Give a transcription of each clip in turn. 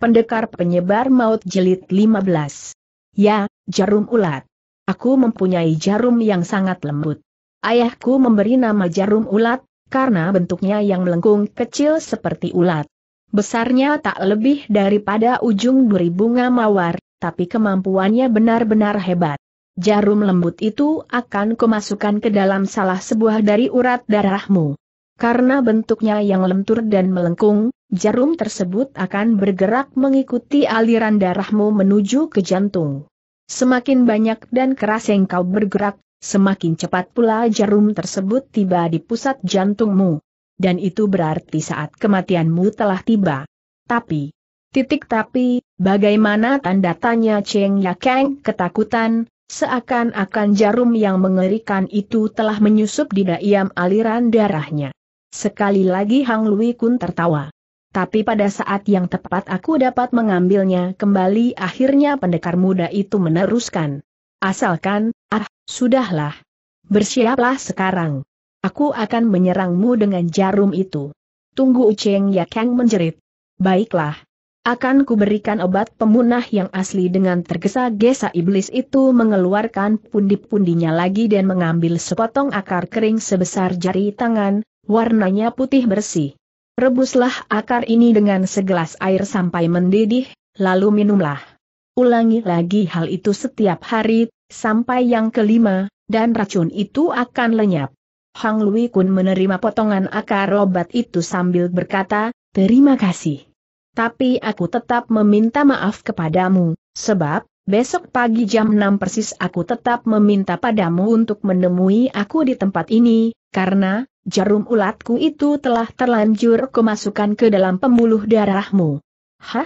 Pendekar Penyebar Maut jelit 15. Ya, jarum ulat. Aku mempunyai jarum yang sangat lembut. Ayahku memberi nama jarum ulat, karena bentuknya yang melengkung kecil seperti ulat. Besarnya tak lebih daripada ujung duri bunga mawar, tapi kemampuannya benar-benar hebat. Jarum lembut itu akan kemasukan ke dalam salah sebuah dari urat darahmu. Karena bentuknya yang lentur dan melengkung, jarum tersebut akan bergerak mengikuti aliran darahmu menuju ke jantung. Semakin banyak dan keras yang kau bergerak, semakin cepat pula jarum tersebut tiba di pusat jantungmu. Dan itu berarti saat kematianmu telah tiba. Tapi, titik tapi, bagaimana tanda tanya Cheng Yakeng ketakutan, seakan-akan jarum yang mengerikan itu telah menyusup di dalam aliran darahnya. Sekali lagi Hang Lui Kun tertawa. Tapi pada saat yang tepat aku dapat mengambilnya kembali akhirnya pendekar muda itu meneruskan. Asalkan, ah, sudahlah. Bersiaplah sekarang. Aku akan menyerangmu dengan jarum itu. Tunggu Uceng Yakang menjerit. Baiklah. Akan kuberikan obat pemunah yang asli dengan tergesa-gesa iblis itu mengeluarkan pundi-pundinya lagi dan mengambil sepotong akar kering sebesar jari tangan, warnanya putih bersih. Rebuslah akar ini dengan segelas air sampai mendidih, lalu minumlah. Ulangi lagi hal itu setiap hari, sampai yang kelima, dan racun itu akan lenyap. Hang Lui Kun menerima potongan akar obat itu sambil berkata, terima kasih. Tapi aku tetap meminta maaf kepadamu, sebab, besok pagi jam 6 persis aku tetap meminta padamu untuk menemui aku di tempat ini, karena, Jarum ulatku itu telah terlanjur kemasukan ke dalam pembuluh darahmu. Hah?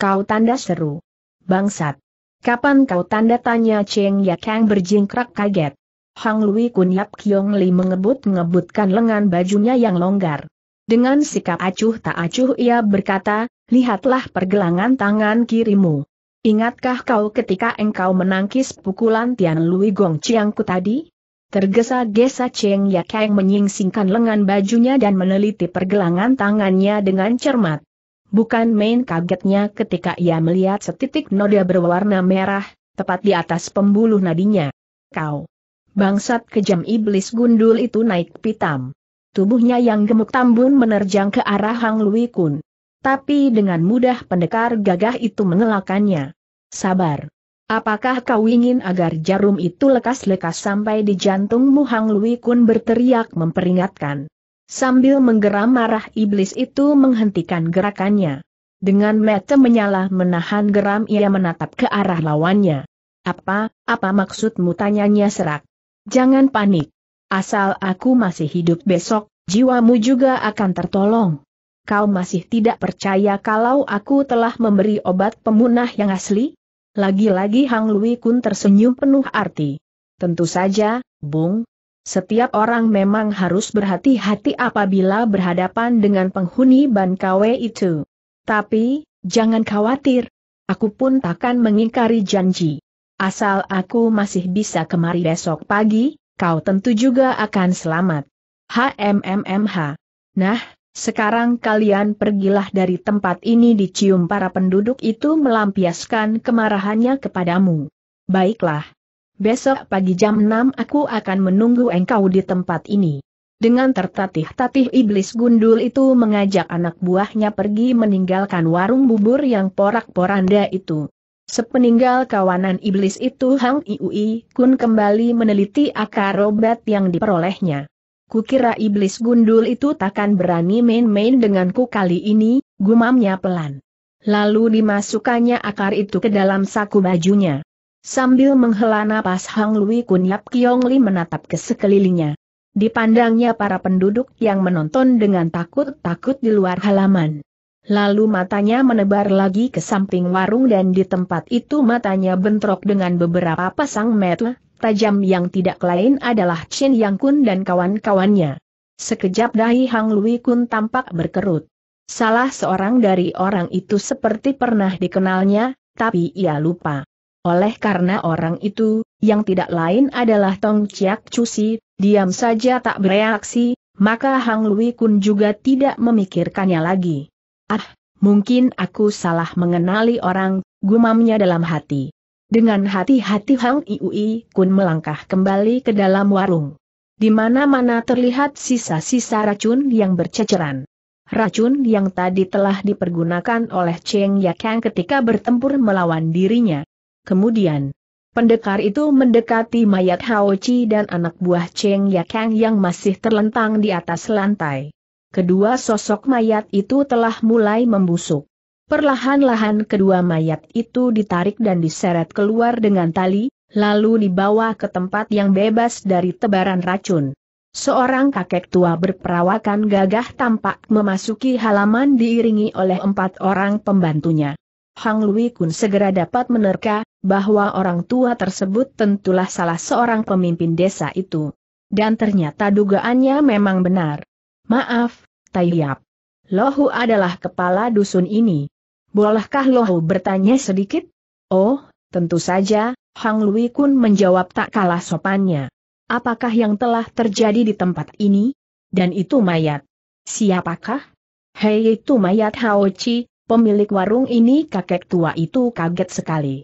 Kau tanda seru. Bangsat. Kapan kau tanda tanya Cheng Kang berjingkrak kaget. Hang Lui Kun Yap Kiong Li mengebut-ngebutkan lengan bajunya yang longgar. Dengan sikap acuh tak acuh ia berkata, lihatlah pergelangan tangan kirimu. Ingatkah kau ketika engkau menangkis pukulan Tian Lui Gong Chiangku tadi? Tergesa-gesa Cheng Yakang menyingsingkan lengan bajunya dan meneliti pergelangan tangannya dengan cermat. Bukan main kagetnya ketika ia melihat setitik noda berwarna merah, tepat di atas pembuluh nadinya. Kau! Bangsat kejam iblis gundul itu naik pitam. Tubuhnya yang gemuk tambun menerjang ke arah Hang Lui Kun. Tapi dengan mudah pendekar gagah itu mengelakannya. Sabar. Apakah kau ingin agar jarum itu lekas-lekas sampai di jantungmu Hang Lui Kun berteriak memperingatkan. Sambil menggeram marah iblis itu menghentikan gerakannya. Dengan mata menyala menahan geram ia menatap ke arah lawannya. Apa, apa maksudmu tanyanya serak. Jangan panik. Asal aku masih hidup besok, jiwamu juga akan tertolong kau masih tidak percaya kalau aku telah memberi obat pemunah yang asli? Lagi-lagi Hang Lui Kun tersenyum penuh arti. Tentu saja, Bung, setiap orang memang harus berhati-hati apabila berhadapan dengan penghuni Ban Kwe itu. Tapi, jangan khawatir. Aku pun takkan mengingkari janji. Asal aku masih bisa kemari besok pagi, kau tentu juga akan selamat. HMMMH. Nah, sekarang kalian pergilah dari tempat ini dicium para penduduk itu melampiaskan kemarahannya kepadamu. Baiklah. Besok pagi jam 6 aku akan menunggu engkau di tempat ini. Dengan tertatih-tatih iblis gundul itu mengajak anak buahnya pergi meninggalkan warung bubur yang porak-poranda itu. Sepeninggal kawanan iblis itu Hang Iui Kun kembali meneliti akar obat yang diperolehnya. Kukira iblis gundul itu takkan berani main-main denganku kali ini, gumamnya pelan. Lalu dimasukkannya akar itu ke dalam saku bajunya. Sambil menghela napas Hang Lui kunyap Yap Kiong Li menatap ke sekelilingnya. Dipandangnya para penduduk yang menonton dengan takut-takut di luar halaman. Lalu matanya menebar lagi ke samping warung dan di tempat itu matanya bentrok dengan beberapa pasang mata tajam yang tidak lain adalah Chen Yang Kun dan kawan-kawannya. Sekejap dahi Hang Lui Kun tampak berkerut. Salah seorang dari orang itu seperti pernah dikenalnya, tapi ia lupa. Oleh karena orang itu, yang tidak lain adalah Tong Chiak Cusi, diam saja tak bereaksi, maka Hang Lui Kun juga tidak memikirkannya lagi. Ah, mungkin aku salah mengenali orang, gumamnya dalam hati. Dengan hati-hati Hang Iui Kun melangkah kembali ke dalam warung. Di mana-mana terlihat sisa-sisa racun yang berceceran. Racun yang tadi telah dipergunakan oleh Cheng Yakang ketika bertempur melawan dirinya. Kemudian, Pendekar itu mendekati mayat Hao Chi dan anak buah Cheng Yakang yang masih terlentang di atas lantai. Kedua sosok mayat itu telah mulai membusuk. Perlahan-lahan kedua mayat itu ditarik dan diseret keluar dengan tali, lalu dibawa ke tempat yang bebas dari tebaran racun. Seorang kakek tua berperawakan gagah tampak memasuki halaman diiringi oleh empat orang pembantunya. Hang Lui Kun segera dapat menerka, bahwa orang tua tersebut tentulah salah seorang pemimpin desa itu. Dan ternyata dugaannya memang benar. Maaf, Tai Yap. Lohu adalah kepala dusun ini. Bolehkah Lohu bertanya sedikit? Oh, tentu saja, Hang Lui Kun menjawab tak kalah sopannya. Apakah yang telah terjadi di tempat ini? Dan itu mayat. Siapakah? Hei itu mayat Hao Chi, pemilik warung ini kakek tua itu kaget sekali.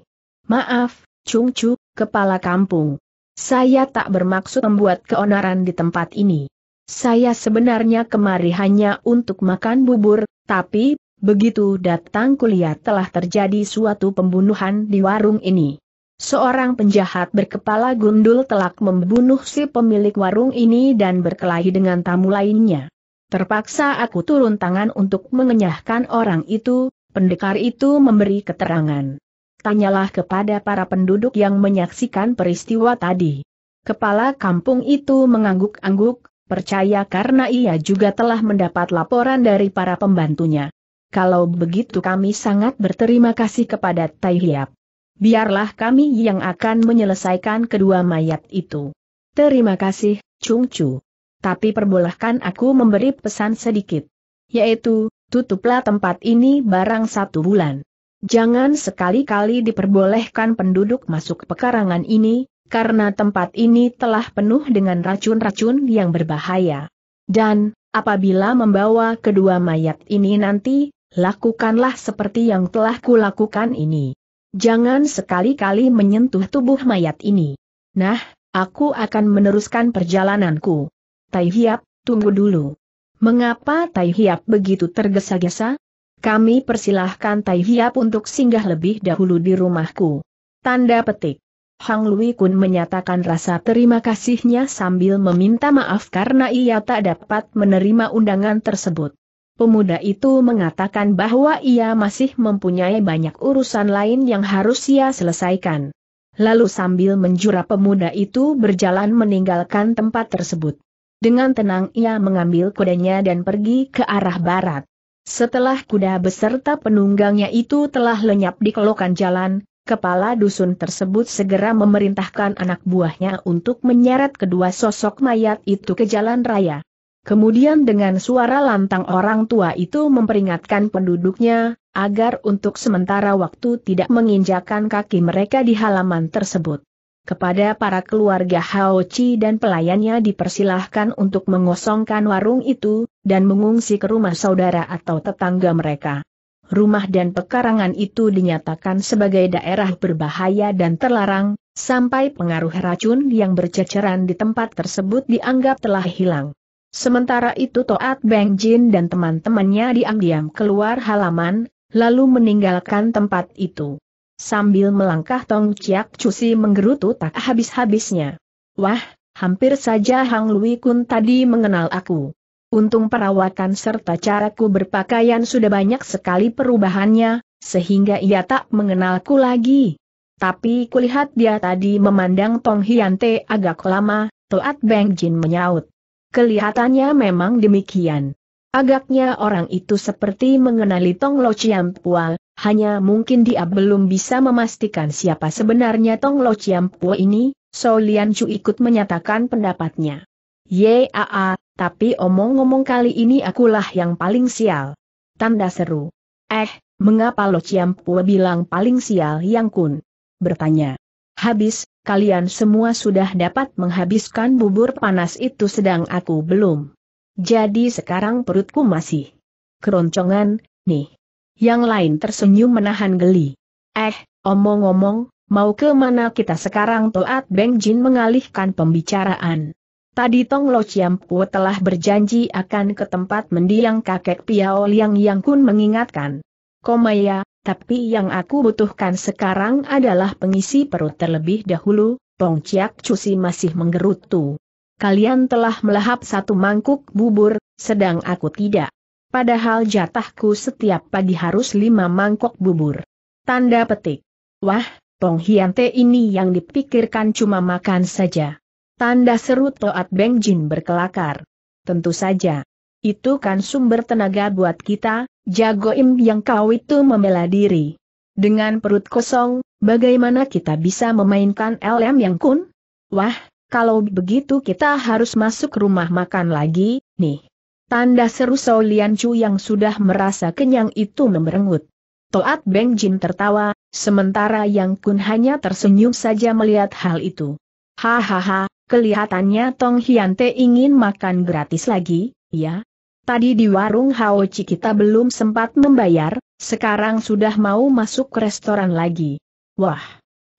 Maaf, Chung Chu, kepala kampung. Saya tak bermaksud membuat keonaran di tempat ini. Saya sebenarnya kemari hanya untuk makan bubur, tapi Begitu datang kuliah telah terjadi suatu pembunuhan di warung ini. Seorang penjahat berkepala gundul telah membunuh si pemilik warung ini dan berkelahi dengan tamu lainnya. Terpaksa aku turun tangan untuk mengenyahkan orang itu, pendekar itu memberi keterangan. Tanyalah kepada para penduduk yang menyaksikan peristiwa tadi. Kepala kampung itu mengangguk-angguk, percaya karena ia juga telah mendapat laporan dari para pembantunya. Kalau begitu kami sangat berterima kasih kepada Tai Hiap. Biarlah kami yang akan menyelesaikan kedua mayat itu. Terima kasih, Chung Chu. Tapi perbolehkan aku memberi pesan sedikit. Yaitu, tutuplah tempat ini barang satu bulan. Jangan sekali-kali diperbolehkan penduduk masuk pekarangan ini, karena tempat ini telah penuh dengan racun-racun yang berbahaya. Dan, apabila membawa kedua mayat ini nanti, lakukanlah seperti yang telah kulakukan ini. Jangan sekali-kali menyentuh tubuh mayat ini. Nah, aku akan meneruskan perjalananku. Tai Hiap, tunggu dulu. Mengapa Tai Hiap begitu tergesa-gesa? Kami persilahkan Tai Hiap untuk singgah lebih dahulu di rumahku. Tanda petik. Hang Lui Kun menyatakan rasa terima kasihnya sambil meminta maaf karena ia tak dapat menerima undangan tersebut. Pemuda itu mengatakan bahwa ia masih mempunyai banyak urusan lain yang harus ia selesaikan. Lalu sambil menjura pemuda itu berjalan meninggalkan tempat tersebut. Dengan tenang ia mengambil kudanya dan pergi ke arah barat. Setelah kuda beserta penunggangnya itu telah lenyap di kelokan jalan, kepala dusun tersebut segera memerintahkan anak buahnya untuk menyeret kedua sosok mayat itu ke jalan raya. Kemudian dengan suara lantang orang tua itu memperingatkan penduduknya, agar untuk sementara waktu tidak menginjakan kaki mereka di halaman tersebut. Kepada para keluarga Hao Chi dan pelayannya dipersilahkan untuk mengosongkan warung itu, dan mengungsi ke rumah saudara atau tetangga mereka. Rumah dan pekarangan itu dinyatakan sebagai daerah berbahaya dan terlarang, sampai pengaruh racun yang berceceran di tempat tersebut dianggap telah hilang. Sementara itu Toat Beng Jin dan teman-temannya diam-diam keluar halaman, lalu meninggalkan tempat itu. Sambil melangkah Tong Chiak Cusi menggerutu tak habis-habisnya. Wah, hampir saja Hang Lui Kun tadi mengenal aku. Untung perawakan serta caraku berpakaian sudah banyak sekali perubahannya, sehingga ia tak mengenalku lagi. Tapi kulihat dia tadi memandang Tong Hiante agak lama, Toat Beng Jin menyaut. Kelihatannya memang demikian. Agaknya orang itu seperti mengenali Tong Lo Pua, hanya mungkin dia belum bisa memastikan siapa sebenarnya Tong Lo Pua ini, So Lian Chu ikut menyatakan pendapatnya. Yaa, tapi omong-omong kali ini akulah yang paling sial. Tanda seru. Eh, mengapa Lo Pua bilang paling sial yang kun? Bertanya. Habis, kalian semua sudah dapat menghabiskan bubur panas itu sedang aku belum. Jadi sekarang perutku masih keroncongan, nih. Yang lain tersenyum menahan geli. Eh, omong-omong, mau ke mana kita sekarang Toat Beng Jin mengalihkan pembicaraan. Tadi Tong Lo Pu telah berjanji akan ke tempat mendiang kakek Piao Liang Yang Kun mengingatkan. Komaya, tapi yang aku butuhkan sekarang adalah pengisi perut terlebih dahulu, Tong Ciak Cusi masih menggerutu. Kalian telah melahap satu mangkuk bubur, sedang aku tidak. Padahal jatahku setiap pagi harus lima mangkok bubur. Tanda petik. Wah, Tong Hiante ini yang dipikirkan cuma makan saja. Tanda seru Toat Beng Jin berkelakar. Tentu saja. Itu kan sumber tenaga buat kita, Jagoim yang kau itu membela diri. Dengan perut kosong, bagaimana kita bisa memainkan LM yang kun? Wah, kalau begitu kita harus masuk rumah makan lagi, nih. Tanda seru Saulian Chu yang sudah merasa kenyang itu memerengut. Toat Beng Jin tertawa, sementara Yang Kun hanya tersenyum saja melihat hal itu. Hahaha, kelihatannya Tong Hyante ingin makan gratis lagi, ya? Tadi di warung Haochi kita belum sempat membayar, sekarang sudah mau masuk ke restoran lagi. Wah!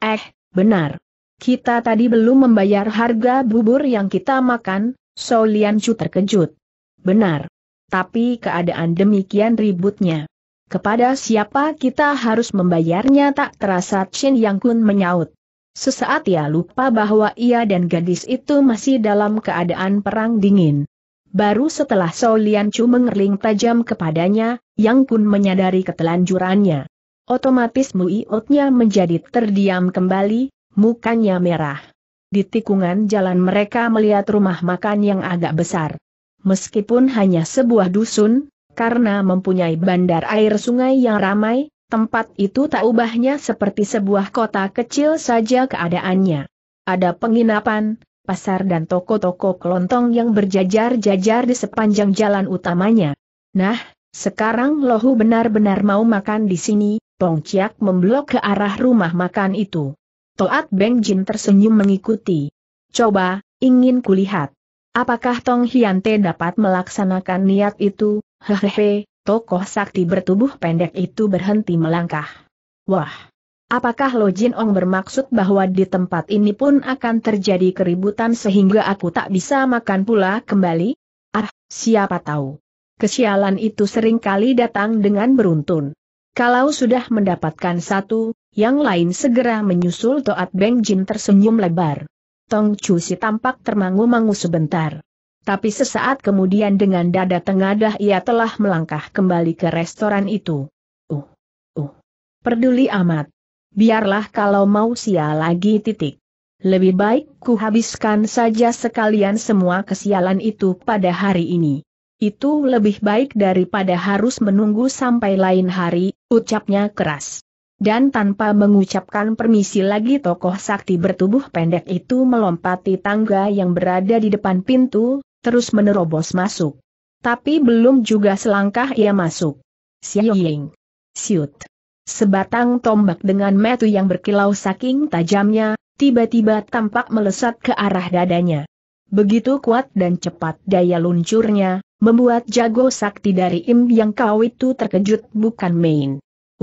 Eh, benar. Kita tadi belum membayar harga bubur yang kita makan, So Lian Chu terkejut. Benar. Tapi keadaan demikian ributnya. Kepada siapa kita harus membayarnya tak terasa Chin Yang Kun menyaut. Sesaat ia lupa bahwa ia dan gadis itu masih dalam keadaan perang dingin. Baru setelah Sao Lian Chu mengerling tajam kepadanya, Yang pun menyadari ketelanjurannya. Otomatis muiotnya menjadi terdiam kembali, mukanya merah. Di tikungan jalan mereka melihat rumah makan yang agak besar. Meskipun hanya sebuah dusun, karena mempunyai bandar air sungai yang ramai, tempat itu tak ubahnya seperti sebuah kota kecil saja keadaannya. Ada penginapan, pasar dan toko-toko kelontong yang berjajar-jajar di sepanjang jalan utamanya. Nah, sekarang Lohu benar-benar mau makan di sini, Tong Ciak memblok ke arah rumah makan itu. Toat Beng Jin tersenyum mengikuti. Coba, ingin kulihat. Apakah Tong Hiante dapat melaksanakan niat itu? Hehehe, tokoh sakti bertubuh pendek itu berhenti melangkah. Wah, Apakah Lo Jin Ong bermaksud bahwa di tempat ini pun akan terjadi keributan sehingga aku tak bisa makan pula kembali? Ah, siapa tahu. Kesialan itu sering kali datang dengan beruntun. Kalau sudah mendapatkan satu, yang lain segera menyusul Toat Beng Jin tersenyum lebar. Tong Chu si tampak termangu-mangu sebentar. Tapi sesaat kemudian dengan dada tengadah ia telah melangkah kembali ke restoran itu. Uh, uh, peduli amat biarlah kalau mau sial lagi titik. Lebih baik kuhabiskan saja sekalian semua kesialan itu pada hari ini. Itu lebih baik daripada harus menunggu sampai lain hari, ucapnya keras. Dan tanpa mengucapkan permisi lagi tokoh sakti bertubuh pendek itu melompati tangga yang berada di depan pintu, terus menerobos masuk. Tapi belum juga selangkah ia masuk. Ying, Siut. Sebatang tombak dengan metu yang berkilau saking tajamnya, tiba-tiba tampak melesat ke arah dadanya. Begitu kuat dan cepat daya luncurnya, membuat jago sakti dari Im yang kau itu terkejut bukan main.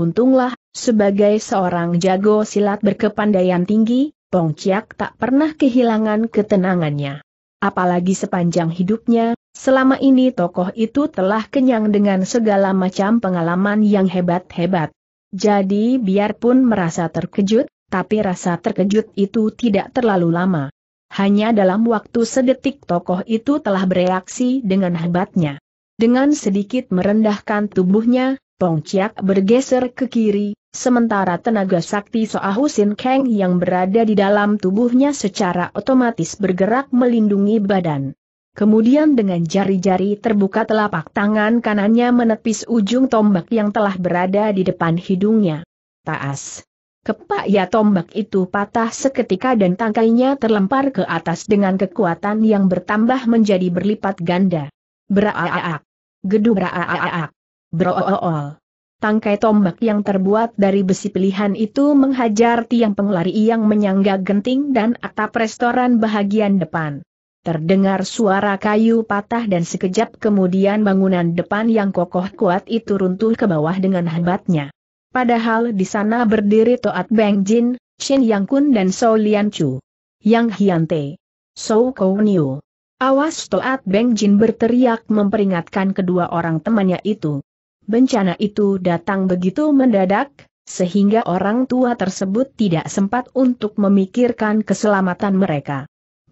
Untunglah, sebagai seorang jago silat berkepandaian tinggi, Pong Chiak tak pernah kehilangan ketenangannya. Apalagi sepanjang hidupnya, selama ini tokoh itu telah kenyang dengan segala macam pengalaman yang hebat-hebat. Jadi biarpun merasa terkejut, tapi rasa terkejut itu tidak terlalu lama. Hanya dalam waktu sedetik tokoh itu telah bereaksi dengan hebatnya. Dengan sedikit merendahkan tubuhnya, Chiak bergeser ke kiri, sementara tenaga sakti Soahusin Kang yang berada di dalam tubuhnya secara otomatis bergerak melindungi badan. Kemudian dengan jari-jari terbuka telapak tangan kanannya menepis ujung tombak yang telah berada di depan hidungnya. Taas. Kepak ya tombak itu patah seketika dan tangkainya terlempar ke atas dengan kekuatan yang bertambah menjadi berlipat ganda. Braaaak. Gedu braaaak. Brool. Tangkai tombak yang terbuat dari besi pilihan itu menghajar tiang penglari yang menyangga genting dan atap restoran bahagian depan. Terdengar suara kayu patah dan sekejap kemudian bangunan depan yang kokoh kuat itu runtuh ke bawah dengan hebatnya. Padahal di sana berdiri Toat Beng Jin, Shin Yang Kun dan So Lian Chu. Yang Hian Te. Kou Niu. Awas Toat Beng Jin berteriak memperingatkan kedua orang temannya itu. Bencana itu datang begitu mendadak, sehingga orang tua tersebut tidak sempat untuk memikirkan keselamatan mereka.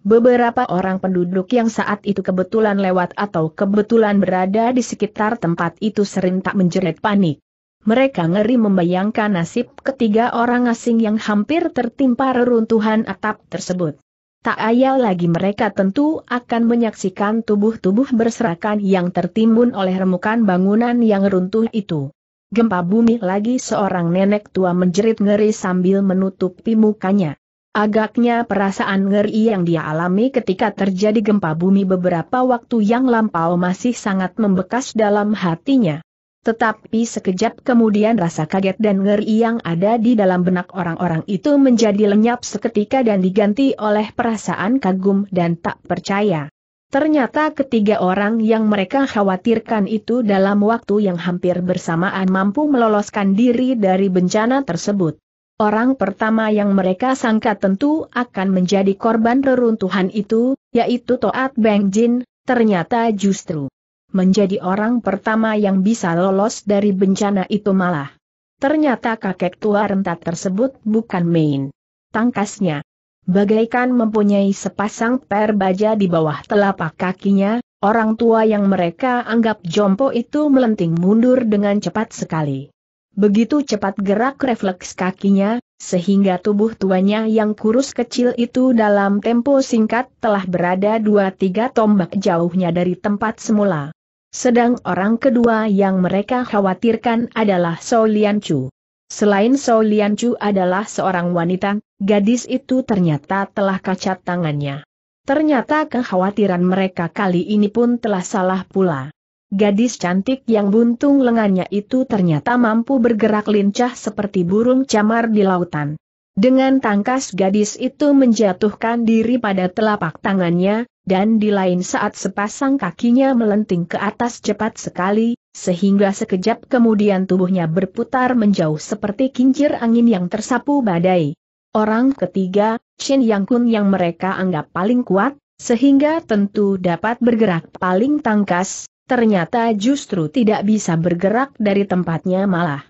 Beberapa orang penduduk yang saat itu kebetulan lewat atau kebetulan berada di sekitar tempat itu sering tak menjerit panik. Mereka ngeri membayangkan nasib ketiga orang asing yang hampir tertimpa reruntuhan atap tersebut. Tak ayal lagi mereka tentu akan menyaksikan tubuh-tubuh berserakan yang tertimbun oleh remukan bangunan yang runtuh itu. Gempa bumi lagi seorang nenek tua menjerit ngeri sambil menutupi mukanya. Agaknya perasaan ngeri yang dia alami ketika terjadi gempa bumi beberapa waktu yang lampau masih sangat membekas dalam hatinya. Tetapi sekejap kemudian rasa kaget dan ngeri yang ada di dalam benak orang-orang itu menjadi lenyap seketika dan diganti oleh perasaan kagum dan tak percaya. Ternyata ketiga orang yang mereka khawatirkan itu dalam waktu yang hampir bersamaan mampu meloloskan diri dari bencana tersebut. Orang pertama yang mereka sangka tentu akan menjadi korban reruntuhan itu, yaitu Toat Beng Jin, ternyata justru menjadi orang pertama yang bisa lolos dari bencana itu malah. Ternyata kakek tua rentat tersebut bukan main. Tangkasnya, bagaikan mempunyai sepasang per baja di bawah telapak kakinya, orang tua yang mereka anggap jompo itu melenting mundur dengan cepat sekali. Begitu cepat gerak refleks kakinya, sehingga tubuh tuanya yang kurus kecil itu dalam tempo singkat telah berada dua tiga tombak jauhnya dari tempat semula. Sedang orang kedua yang mereka khawatirkan adalah Solian Chu. Selain Solian Chu adalah seorang wanita, gadis itu ternyata telah kacat tangannya. Ternyata kekhawatiran mereka kali ini pun telah salah pula. Gadis cantik yang buntung lengannya itu ternyata mampu bergerak lincah seperti burung camar di lautan. Dengan tangkas gadis itu menjatuhkan diri pada telapak tangannya, dan di lain saat sepasang kakinya melenting ke atas cepat sekali, sehingga sekejap kemudian tubuhnya berputar menjauh seperti kincir angin yang tersapu badai. Orang ketiga, Shen Yang Kun yang mereka anggap paling kuat, sehingga tentu dapat bergerak paling tangkas, ternyata justru tidak bisa bergerak dari tempatnya malah.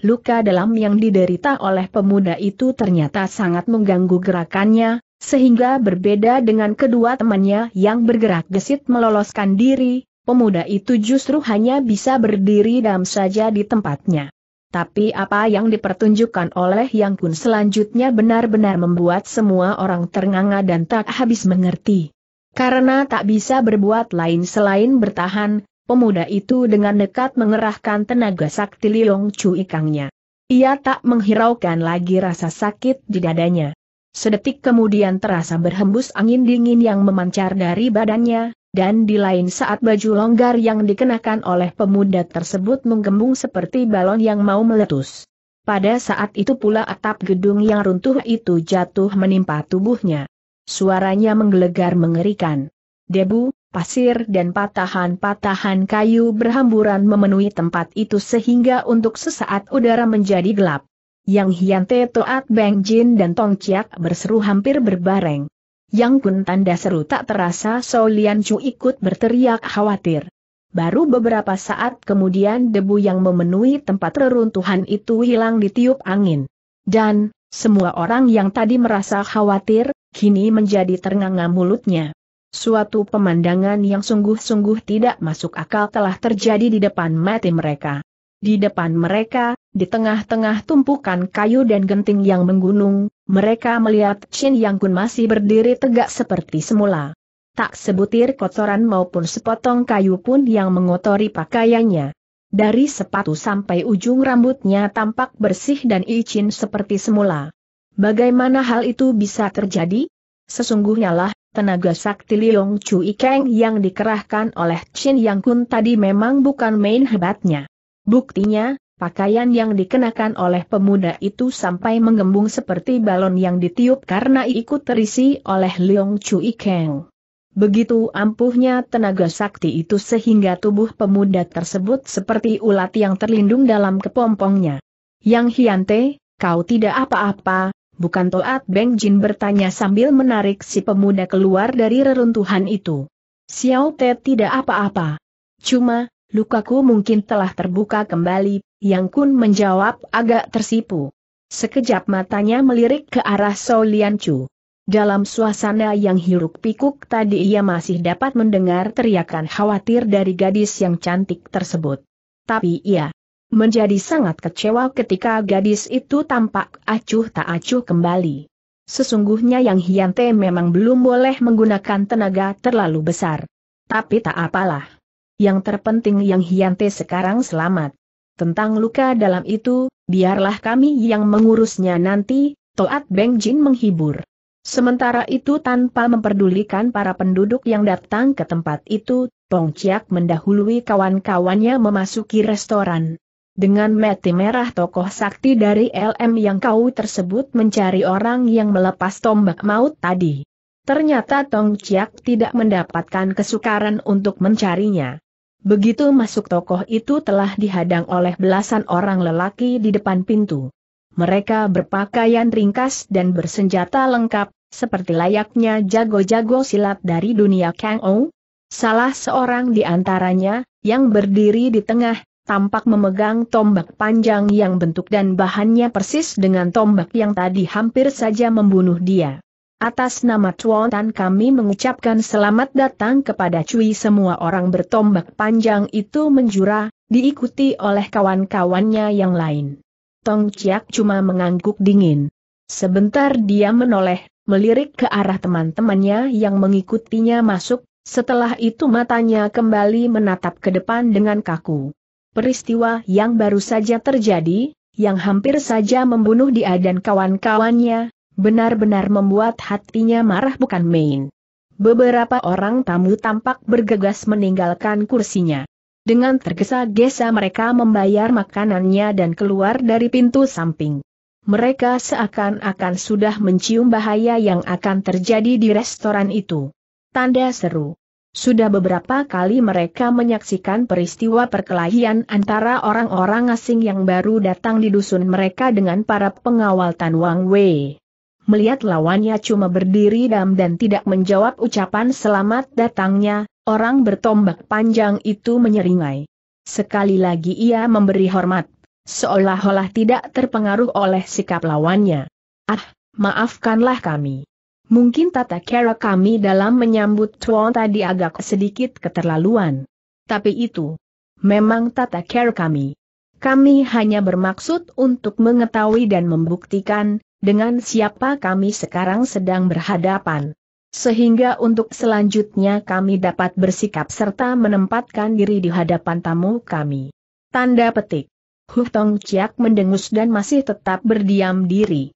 Luka dalam yang diderita oleh pemuda itu ternyata sangat mengganggu gerakannya, sehingga berbeda dengan kedua temannya yang bergerak gesit meloloskan diri, pemuda itu justru hanya bisa berdiri dalam saja di tempatnya. Tapi apa yang dipertunjukkan oleh Yang Kun selanjutnya benar-benar membuat semua orang ternganga dan tak habis mengerti. Karena tak bisa berbuat lain selain bertahan, pemuda itu dengan dekat mengerahkan tenaga sakti Liong Chu Ikangnya. Ia tak menghiraukan lagi rasa sakit di dadanya. Sedetik kemudian terasa berhembus angin dingin yang memancar dari badannya, dan di lain saat baju longgar yang dikenakan oleh pemuda tersebut menggembung seperti balon yang mau meletus. Pada saat itu pula atap gedung yang runtuh itu jatuh menimpa tubuhnya. Suaranya menggelegar mengerikan. Debu, pasir dan patahan-patahan kayu berhamburan memenuhi tempat itu sehingga untuk sesaat udara menjadi gelap. Yang Te Toat Beng Jin dan Tong Chiak berseru hampir berbareng. Yang Kun tanda seru tak terasa So Lian Chu ikut berteriak khawatir. Baru beberapa saat kemudian debu yang memenuhi tempat reruntuhan itu hilang ditiup angin. Dan, semua orang yang tadi merasa khawatir, kini menjadi ternganga mulutnya. Suatu pemandangan yang sungguh-sungguh tidak masuk akal telah terjadi di depan mati mereka. Di depan mereka, di tengah-tengah tumpukan kayu dan genting yang menggunung, mereka melihat Chin Yang Kun masih berdiri tegak seperti semula. Tak sebutir kotoran maupun sepotong kayu pun yang mengotori pakaiannya. Dari sepatu sampai ujung rambutnya tampak bersih dan icin seperti semula. Bagaimana hal itu bisa terjadi? Sesungguhnya lah, tenaga sakti Liong Chu Ikeng yang dikerahkan oleh Chen Yang Kun tadi memang bukan main hebatnya. Buktinya, pakaian yang dikenakan oleh pemuda itu sampai menggembung seperti balon yang ditiup karena ikut terisi oleh Liong Chu Ikeng. Begitu ampuhnya tenaga sakti itu sehingga tubuh pemuda tersebut seperti ulat yang terlindung dalam kepompongnya. Yang Hiante, kau tidak apa-apa, Bukan Toat Beng Jin bertanya sambil menarik si pemuda keluar dari reruntuhan itu. Xiao Te tidak apa-apa. Cuma, lukaku mungkin telah terbuka kembali, Yang Kun menjawab agak tersipu. Sekejap matanya melirik ke arah Sou Lian Chu. Dalam suasana yang hiruk pikuk tadi ia masih dapat mendengar teriakan khawatir dari gadis yang cantik tersebut. Tapi ia menjadi sangat kecewa ketika gadis itu tampak acuh tak acuh kembali. Sesungguhnya yang Hiante memang belum boleh menggunakan tenaga terlalu besar. Tapi tak apalah. Yang terpenting yang Hiante sekarang selamat. Tentang luka dalam itu, biarlah kami yang mengurusnya nanti, Toat Beng Jin menghibur. Sementara itu tanpa memperdulikan para penduduk yang datang ke tempat itu, Tong Chiak mendahului kawan-kawannya memasuki restoran. Dengan mati merah tokoh sakti dari LM yang kau tersebut mencari orang yang melepas tombak maut tadi. Ternyata Tong Chiak tidak mendapatkan kesukaran untuk mencarinya. Begitu masuk tokoh itu telah dihadang oleh belasan orang lelaki di depan pintu. Mereka berpakaian ringkas dan bersenjata lengkap, seperti layaknya jago-jago silat dari dunia Kang Ou. Salah seorang di antaranya, yang berdiri di tengah, tampak memegang tombak panjang yang bentuk dan bahannya persis dengan tombak yang tadi hampir saja membunuh dia. Atas nama Chuan Tan kami mengucapkan selamat datang kepada Cui semua orang bertombak panjang itu menjura, diikuti oleh kawan-kawannya yang lain. Tong Chiak cuma mengangguk dingin. Sebentar dia menoleh, melirik ke arah teman-temannya yang mengikutinya masuk, setelah itu matanya kembali menatap ke depan dengan kaku. Peristiwa yang baru saja terjadi, yang hampir saja membunuh dia dan kawan-kawannya, benar-benar membuat hatinya marah bukan main. Beberapa orang tamu tampak bergegas meninggalkan kursinya. Dengan tergesa-gesa mereka membayar makanannya dan keluar dari pintu samping. Mereka seakan-akan sudah mencium bahaya yang akan terjadi di restoran itu. Tanda seru. Sudah beberapa kali mereka menyaksikan peristiwa perkelahian antara orang-orang asing yang baru datang di dusun mereka dengan para pengawal Tan Wang Wei. Melihat lawannya cuma berdiri dam dan tidak menjawab ucapan selamat datangnya, orang bertombak panjang itu menyeringai. Sekali lagi ia memberi hormat, seolah-olah tidak terpengaruh oleh sikap lawannya. Ah, maafkanlah kami. Mungkin tata cara kami dalam menyambut Tuan tadi agak sedikit keterlaluan. Tapi itu memang tata cara kami. Kami hanya bermaksud untuk mengetahui dan membuktikan dengan siapa kami sekarang sedang berhadapan. Sehingga untuk selanjutnya kami dapat bersikap serta menempatkan diri di hadapan tamu kami. Tanda petik. Hutong Chiak mendengus dan masih tetap berdiam diri.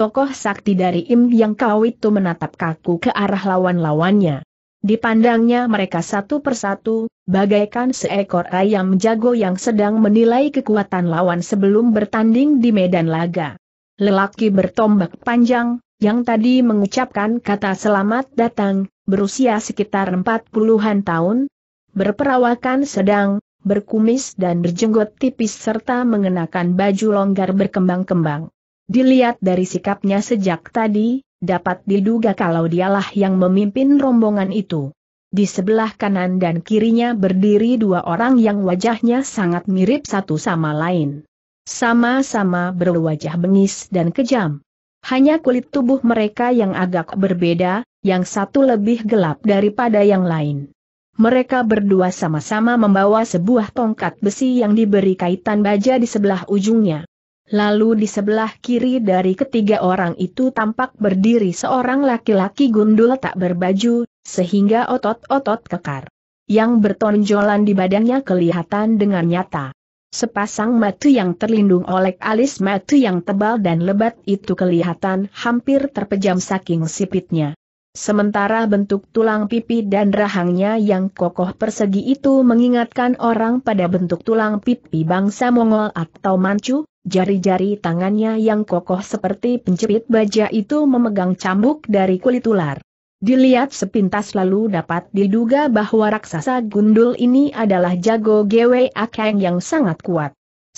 Tokoh sakti dari Im Yang Kau itu menatap kaku ke arah lawan-lawannya. Dipandangnya mereka satu persatu, bagaikan seekor ayam jago yang sedang menilai kekuatan lawan sebelum bertanding di medan laga. Lelaki bertombak panjang, yang tadi mengucapkan kata selamat datang, berusia sekitar empat puluhan tahun, berperawakan sedang, berkumis dan berjenggot tipis serta mengenakan baju longgar berkembang-kembang. Dilihat dari sikapnya sejak tadi, dapat diduga kalau dialah yang memimpin rombongan itu. Di sebelah kanan dan kirinya berdiri dua orang yang wajahnya sangat mirip satu sama lain. Sama-sama berwajah bengis dan kejam. Hanya kulit tubuh mereka yang agak berbeda, yang satu lebih gelap daripada yang lain. Mereka berdua sama-sama membawa sebuah tongkat besi yang diberi kaitan baja di sebelah ujungnya. Lalu di sebelah kiri dari ketiga orang itu tampak berdiri seorang laki-laki gundul tak berbaju, sehingga otot-otot kekar. Yang bertonjolan di badannya kelihatan dengan nyata. Sepasang mata yang terlindung oleh alis mata yang tebal dan lebat itu kelihatan hampir terpejam saking sipitnya. Sementara bentuk tulang pipi dan rahangnya yang kokoh persegi itu mengingatkan orang pada bentuk tulang pipi bangsa Mongol atau Manchu, jari-jari tangannya yang kokoh seperti penjepit baja itu memegang cambuk dari kulit ular. Dilihat sepintas lalu dapat diduga bahwa raksasa gundul ini adalah jago Gwe Akeng yang sangat kuat.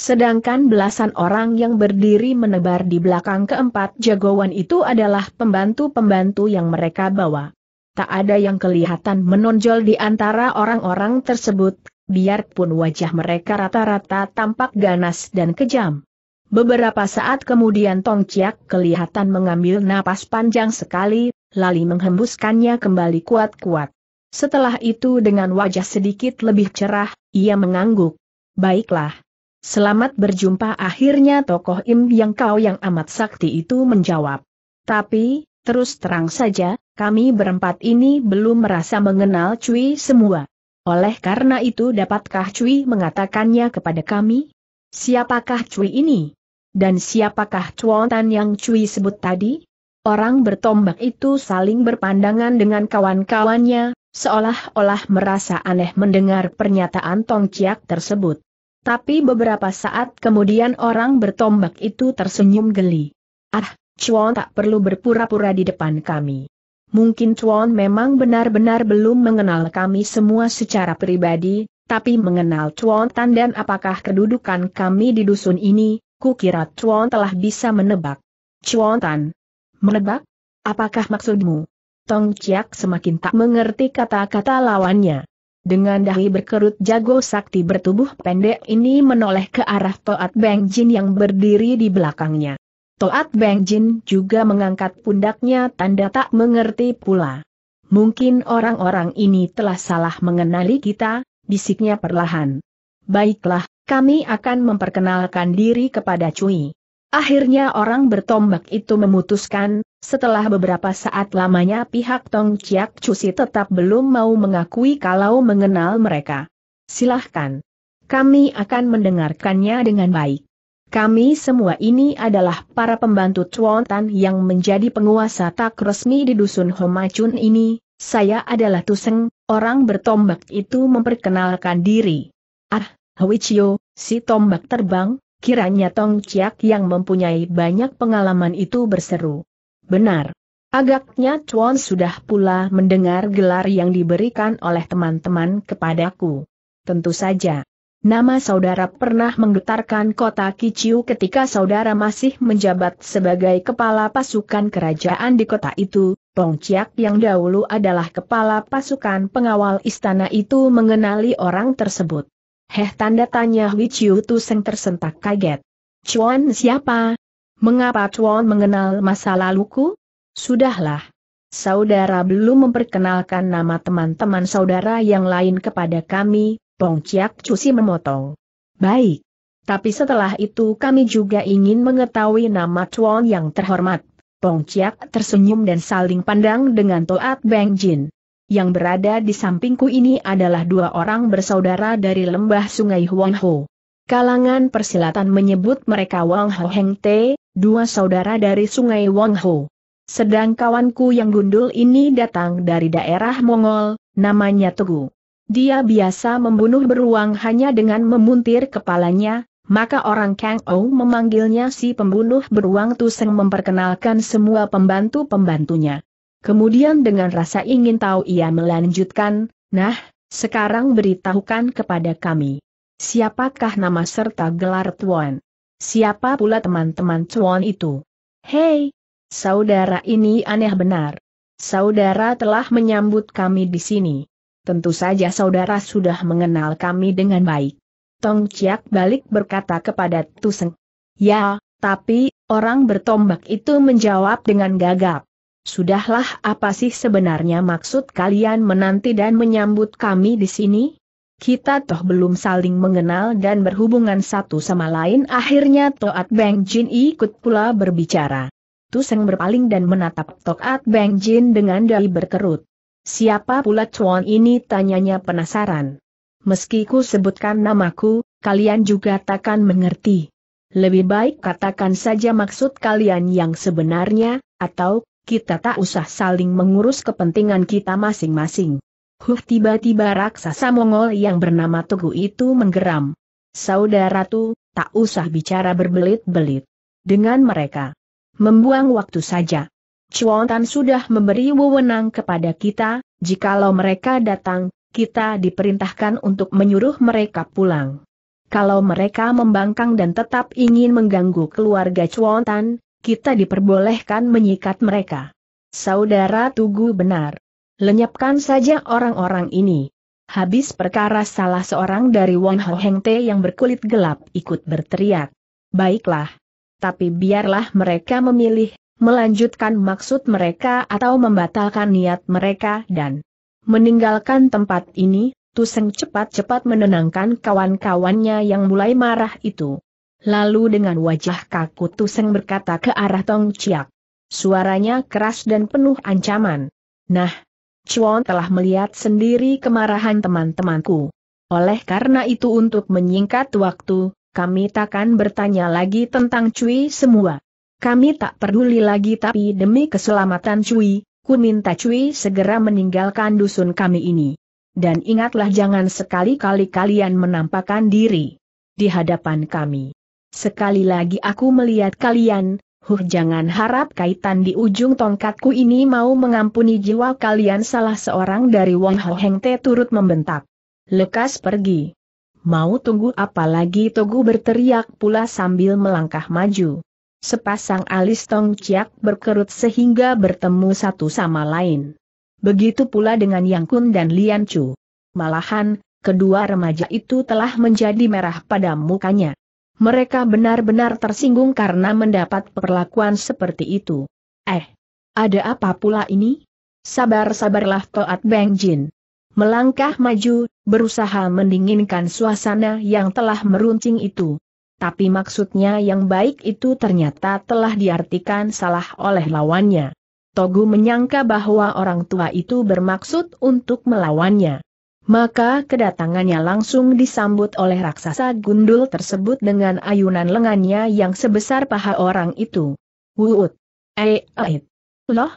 Sedangkan belasan orang yang berdiri menebar di belakang keempat jagoan itu adalah pembantu-pembantu yang mereka bawa. Tak ada yang kelihatan menonjol di antara orang-orang tersebut, biarpun wajah mereka rata-rata tampak ganas dan kejam. Beberapa saat kemudian Tong Chiak kelihatan mengambil napas panjang sekali, lali menghembuskannya kembali kuat-kuat. Setelah itu dengan wajah sedikit lebih cerah, ia mengangguk. Baiklah, Selamat berjumpa akhirnya tokoh Im yang kau yang amat sakti itu menjawab. Tapi, terus terang saja, kami berempat ini belum merasa mengenal Cui semua. Oleh karena itu dapatkah Cui mengatakannya kepada kami? Siapakah Cui ini? Dan siapakah Cuotan yang Cui sebut tadi? Orang bertombak itu saling berpandangan dengan kawan-kawannya, seolah-olah merasa aneh mendengar pernyataan Tong Chiak tersebut. Tapi beberapa saat kemudian orang bertombak itu tersenyum geli. Ah, Chuan tak perlu berpura-pura di depan kami. Mungkin Chuan memang benar-benar belum mengenal kami semua secara pribadi, tapi mengenal Chuan Tan dan apakah kedudukan kami di dusun ini, kukira Chuan telah bisa menebak. Chuan Tan. Menebak? Apakah maksudmu? Tong Chiak semakin tak mengerti kata-kata lawannya. Dengan dahi berkerut jago sakti bertubuh pendek ini menoleh ke arah Toat Beng Jin yang berdiri di belakangnya. Toat Beng Jin juga mengangkat pundaknya tanda tak mengerti pula. Mungkin orang-orang ini telah salah mengenali kita, bisiknya perlahan. Baiklah, kami akan memperkenalkan diri kepada Cui. Akhirnya orang bertombak itu memutuskan, setelah beberapa saat lamanya pihak Tong Chiak Cusi tetap belum mau mengakui kalau mengenal mereka. Silahkan. Kami akan mendengarkannya dengan baik. Kami semua ini adalah para pembantu Chuan Tan yang menjadi penguasa tak resmi di dusun Homacun ini, saya adalah Tuseng, orang bertombak itu memperkenalkan diri. Ah, Huichio, si tombak terbang, kiranya Tong Chiak yang mempunyai banyak pengalaman itu berseru. Benar. Agaknya Chuan sudah pula mendengar gelar yang diberikan oleh teman-teman kepadaku. Tentu saja. Nama saudara pernah menggetarkan kota Kiciu ketika saudara masih menjabat sebagai kepala pasukan kerajaan di kota itu, Tong Chiak yang dahulu adalah kepala pasukan pengawal istana itu mengenali orang tersebut. Heh tanda tanya Wichiu Tuseng tersentak kaget. Chuan siapa? Mengapa Chuan mengenal masa laluku? Sudahlah. Saudara belum memperkenalkan nama teman-teman saudara yang lain kepada kami, Pong Chiak Cusi memotong. Baik. Tapi setelah itu kami juga ingin mengetahui nama Chuan yang terhormat. Pong Chiak tersenyum dan saling pandang dengan Toat Beng Jin. Yang berada di sampingku ini adalah dua orang bersaudara dari lembah sungai Ho. Kalangan persilatan menyebut mereka Wang Ho Heng Te, dua saudara dari sungai Wangho. Sedang kawanku yang gundul ini datang dari daerah Mongol, namanya Tegu. Dia biasa membunuh beruang hanya dengan memuntir kepalanya, maka orang Kang Ou memanggilnya si pembunuh beruang Tuseng memperkenalkan semua pembantu-pembantunya. Kemudian dengan rasa ingin tahu ia melanjutkan, nah, sekarang beritahukan kepada kami. Siapakah nama serta gelar Tuan? Siapa pula teman-teman cuan itu? Hei, saudara ini aneh benar. Saudara telah menyambut kami di sini. Tentu saja saudara sudah mengenal kami dengan baik. Tong Chiak balik berkata kepada Tuseng. Ya, tapi, orang bertombak itu menjawab dengan gagap. Sudahlah apa sih sebenarnya maksud kalian menanti dan menyambut kami di sini? kita toh belum saling mengenal dan berhubungan satu sama lain akhirnya Toat Beng Jin ikut pula berbicara. Tuseng berpaling dan menatap Toat Beng Jin dengan dahi berkerut. Siapa pula cuan ini tanyanya penasaran. Meski ku sebutkan namaku, kalian juga takkan mengerti. Lebih baik katakan saja maksud kalian yang sebenarnya, atau kita tak usah saling mengurus kepentingan kita masing-masing. Huh tiba-tiba raksasa Mongol yang bernama Tugu itu menggeram. Saudara tu, tak usah bicara berbelit-belit. Dengan mereka. Membuang waktu saja. Cuontan sudah memberi wewenang kepada kita, jikalau mereka datang, kita diperintahkan untuk menyuruh mereka pulang. Kalau mereka membangkang dan tetap ingin mengganggu keluarga Cuontan, kita diperbolehkan menyikat mereka. Saudara Tugu benar. Lenyapkan saja orang-orang ini. Habis perkara salah seorang dari Wang Ho Heng Te yang berkulit gelap ikut berteriak. Baiklah. Tapi biarlah mereka memilih, melanjutkan maksud mereka atau membatalkan niat mereka dan meninggalkan tempat ini, Tuseng cepat-cepat menenangkan kawan-kawannya yang mulai marah itu. Lalu dengan wajah kaku Tuseng berkata ke arah Tong Ciak. Suaranya keras dan penuh ancaman. Nah, Chuan telah melihat sendiri kemarahan teman-temanku. Oleh karena itu untuk menyingkat waktu, kami takkan bertanya lagi tentang Cui semua. Kami tak peduli lagi tapi demi keselamatan Cui, ku minta Cui segera meninggalkan dusun kami ini. Dan ingatlah jangan sekali-kali kalian menampakkan diri di hadapan kami. Sekali lagi aku melihat kalian, Huh jangan harap kaitan di ujung tongkatku ini mau mengampuni jiwa kalian salah seorang dari Wong Ho Heng Te turut membentak. Lekas pergi. Mau tunggu apa lagi Togu berteriak pula sambil melangkah maju. Sepasang alis Tong Ciak berkerut sehingga bertemu satu sama lain. Begitu pula dengan Yang Kun dan Lian Chu. Malahan, kedua remaja itu telah menjadi merah pada mukanya. Mereka benar-benar tersinggung karena mendapat perlakuan seperti itu. Eh, ada apa pula ini? Sabar-sabarlah Toat Beng Jin. Melangkah maju, berusaha mendinginkan suasana yang telah meruncing itu. Tapi maksudnya yang baik itu ternyata telah diartikan salah oleh lawannya. Togu menyangka bahwa orang tua itu bermaksud untuk melawannya. Maka kedatangannya langsung disambut oleh raksasa gundul tersebut dengan ayunan lengannya yang sebesar paha orang itu. Wuut. Eh, eh. Loh?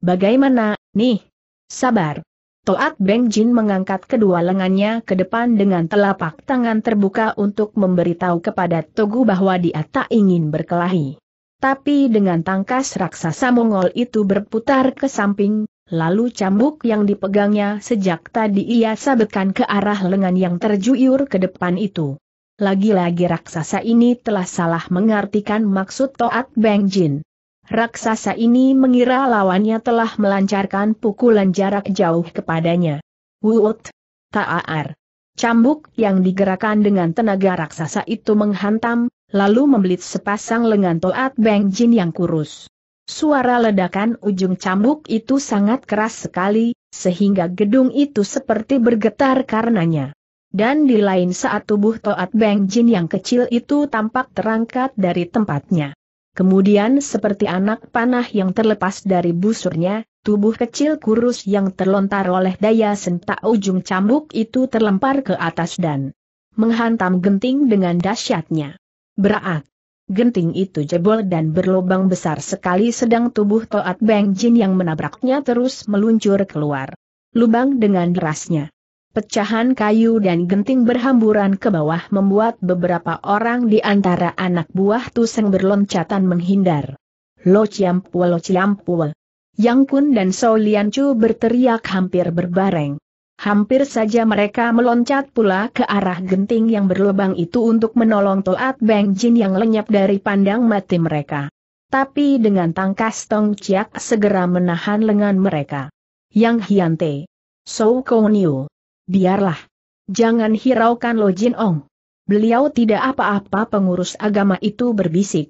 Bagaimana, nih? Sabar. Toat Beng Jin mengangkat kedua lengannya ke depan dengan telapak tangan terbuka untuk memberitahu kepada Togu bahwa dia tak ingin berkelahi. Tapi dengan tangkas raksasa Mongol itu berputar ke samping, Lalu cambuk yang dipegangnya sejak tadi ia sabetkan ke arah lengan yang terjuyur ke depan itu. Lagi-lagi raksasa ini telah salah mengartikan maksud Toat Beng Jin. Raksasa ini mengira lawannya telah melancarkan pukulan jarak jauh kepadanya. Wuut! Ta'ar! Cambuk yang digerakkan dengan tenaga raksasa itu menghantam, lalu membelit sepasang lengan Toat Beng Jin yang kurus. Suara ledakan ujung cambuk itu sangat keras sekali, sehingga gedung itu seperti bergetar karenanya. Dan di lain saat tubuh Toat Beng Jin yang kecil itu tampak terangkat dari tempatnya. Kemudian seperti anak panah yang terlepas dari busurnya, tubuh kecil kurus yang terlontar oleh daya sentak ujung cambuk itu terlempar ke atas dan menghantam genting dengan dahsyatnya. Berat. Genting itu jebol dan berlubang besar sekali sedang tubuh Toat Beng Jin yang menabraknya terus meluncur keluar. Lubang dengan derasnya. Pecahan kayu dan genting berhamburan ke bawah membuat beberapa orang di antara anak buah Tuseng berloncatan menghindar. Lo ciampul lo ciampul. Yang Kun dan Solian Chu berteriak hampir berbareng. Hampir saja mereka meloncat pula ke arah genting yang berlubang itu untuk menolong Toat Beng Jin yang lenyap dari pandang mati mereka. Tapi dengan tangkas Tong Chiak segera menahan lengan mereka. Yang Hiante. So Niu. Biarlah. Jangan hiraukan Lo Jin Ong. Beliau tidak apa-apa pengurus agama itu berbisik.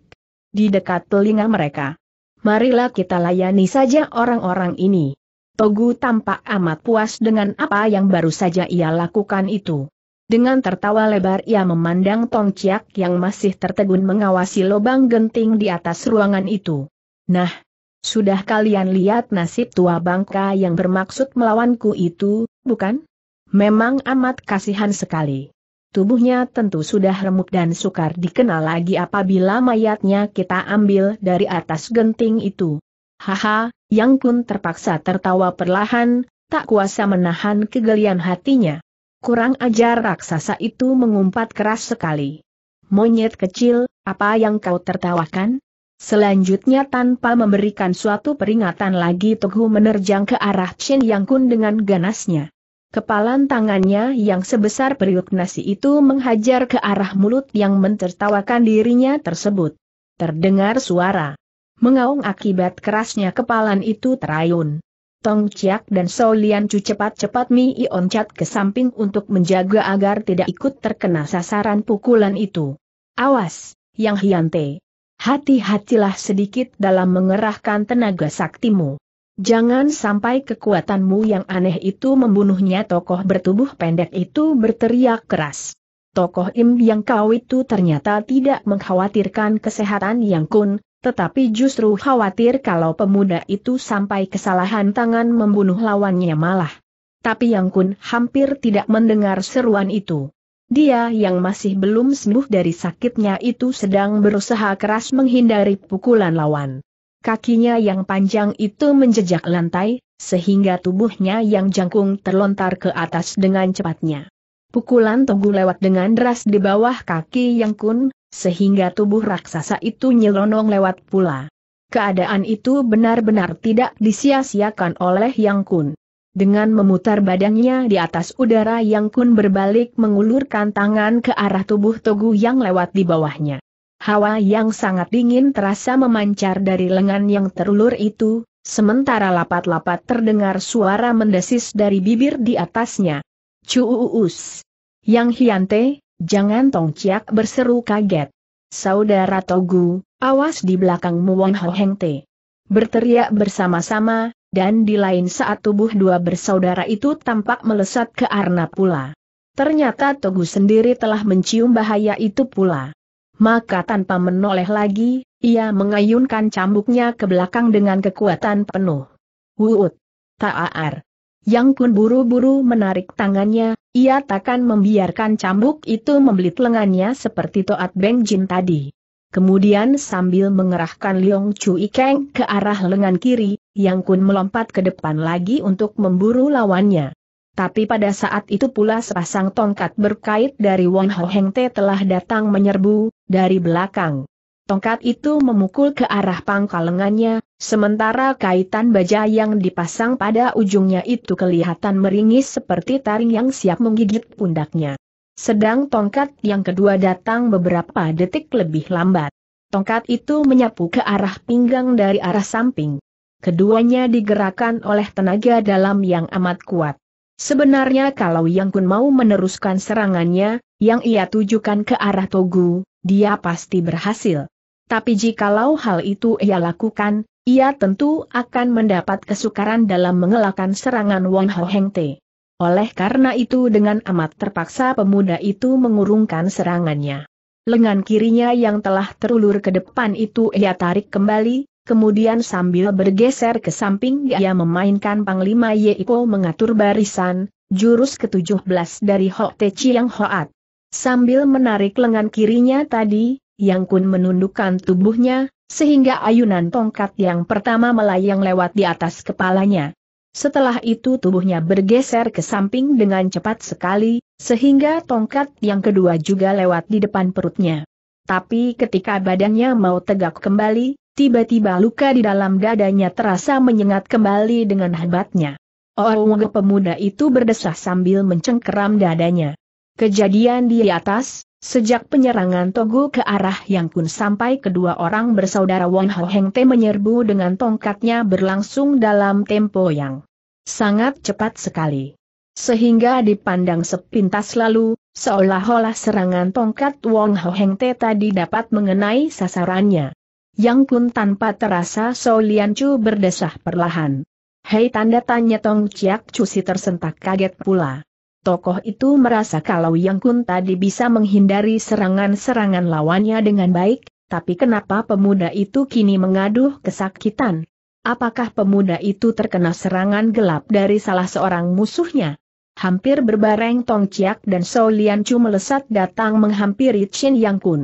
Di dekat telinga mereka. Marilah kita layani saja orang-orang ini. Togu tampak amat puas dengan apa yang baru saja ia lakukan itu. Dengan tertawa lebar ia memandang Tong Chiak yang masih tertegun mengawasi lubang genting di atas ruangan itu. Nah, sudah kalian lihat nasib tua bangka yang bermaksud melawanku itu, bukan? Memang amat kasihan sekali. Tubuhnya tentu sudah remuk dan sukar dikenal lagi apabila mayatnya kita ambil dari atas genting itu. Haha, Yang Kun terpaksa tertawa perlahan, tak kuasa menahan kegelian hatinya. Kurang ajar raksasa itu mengumpat keras sekali. Monyet kecil, apa yang kau tertawakan? Selanjutnya tanpa memberikan suatu peringatan lagi Teguh menerjang ke arah Chen Yang Kun dengan ganasnya. Kepalan tangannya yang sebesar periuk nasi itu menghajar ke arah mulut yang mentertawakan dirinya tersebut. Terdengar suara mengaung akibat kerasnya kepalan itu terayun. Tong Chiak dan Solian Lian cepat cepat-cepat mioncat ke samping untuk menjaga agar tidak ikut terkena sasaran pukulan itu. Awas, Yang Hiante. Hati-hatilah sedikit dalam mengerahkan tenaga saktimu. Jangan sampai kekuatanmu yang aneh itu membunuhnya tokoh bertubuh pendek itu berteriak keras. Tokoh Im yang kau itu ternyata tidak mengkhawatirkan kesehatan Yang Kun, tetapi justru khawatir kalau pemuda itu sampai kesalahan tangan membunuh lawannya malah. Tapi Yang Kun hampir tidak mendengar seruan itu. Dia yang masih belum sembuh dari sakitnya itu sedang berusaha keras menghindari pukulan lawan. Kakinya yang panjang itu menjejak lantai, sehingga tubuhnya yang jangkung terlontar ke atas dengan cepatnya. Pukulan tunggu lewat dengan deras di bawah kaki Yang Kun, sehingga tubuh raksasa itu nyelonong lewat pula. Keadaan itu benar-benar tidak disia-siakan oleh Yang Kun. Dengan memutar badannya di atas udara Yang Kun berbalik mengulurkan tangan ke arah tubuh Togu yang lewat di bawahnya. Hawa yang sangat dingin terasa memancar dari lengan yang terulur itu, sementara lapat-lapat terdengar suara mendesis dari bibir di atasnya. Cuuus! Yang Hiante, Jangan Tong Chiak berseru kaget. Saudara Togu, awas di belakangmu Won Ho Heng Te. Berteriak bersama-sama, dan di lain saat tubuh dua bersaudara itu tampak melesat ke arna pula. Ternyata Togu sendiri telah mencium bahaya itu pula. Maka tanpa menoleh lagi, ia mengayunkan cambuknya ke belakang dengan kekuatan penuh. Wuut! Ta'ar! Yang Kun buru-buru menarik tangannya, ia takkan membiarkan cambuk itu membelit lengannya seperti Toat Beng Jin tadi. Kemudian sambil mengerahkan Liong Chu Keng ke arah lengan kiri, Yang Kun melompat ke depan lagi untuk memburu lawannya. Tapi pada saat itu pula sepasang tongkat berkait dari Won Ho Heng Te telah datang menyerbu, dari belakang. Tongkat itu memukul ke arah pangkal lengannya, Sementara kaitan baja yang dipasang pada ujungnya itu kelihatan meringis seperti taring yang siap menggigit pundaknya. Sedang tongkat yang kedua datang beberapa detik lebih lambat. Tongkat itu menyapu ke arah pinggang dari arah samping. Keduanya digerakkan oleh tenaga dalam yang amat kuat. Sebenarnya kalau Yang Kun mau meneruskan serangannya, yang ia tujukan ke arah Togu, dia pasti berhasil. Tapi jikalau hal itu ia lakukan, ia tentu akan mendapat kesukaran dalam mengelakkan serangan Wang Ho Heng Te. Oleh karena itu dengan amat terpaksa pemuda itu mengurungkan serangannya. Lengan kirinya yang telah terulur ke depan itu ia tarik kembali, kemudian sambil bergeser ke samping ia memainkan Panglima Ye Yeipo mengatur barisan, jurus ke-17 dari Ho Te Chiang Hoat. Sambil menarik lengan kirinya tadi, Yang Kun menundukkan tubuhnya, sehingga ayunan tongkat yang pertama melayang lewat di atas kepalanya. Setelah itu tubuhnya bergeser ke samping dengan cepat sekali, sehingga tongkat yang kedua juga lewat di depan perutnya. Tapi ketika badannya mau tegak kembali, tiba-tiba luka di dalam dadanya terasa menyengat kembali dengan hebatnya. Orang pemuda itu berdesah sambil mencengkeram dadanya. Kejadian di atas, Sejak penyerangan Togu ke arah Yang Kun sampai kedua orang bersaudara Wong Ho Heng Te menyerbu dengan tongkatnya berlangsung dalam tempo yang sangat cepat sekali. Sehingga dipandang sepintas lalu, seolah-olah serangan tongkat Wong Ho Heng Te tadi dapat mengenai sasarannya. Yang pun tanpa terasa So Lian Chu berdesah perlahan. Hei tanda tanya Tong Chiak Chu si tersentak kaget pula. Tokoh itu merasa kalau Yang Kun tadi bisa menghindari serangan-serangan lawannya dengan baik, tapi kenapa pemuda itu kini mengaduh kesakitan? Apakah pemuda itu terkena serangan gelap dari salah seorang musuhnya? Hampir berbareng Tong Ciak dan So Lian Chu melesat datang menghampiri Chin Yang Kun.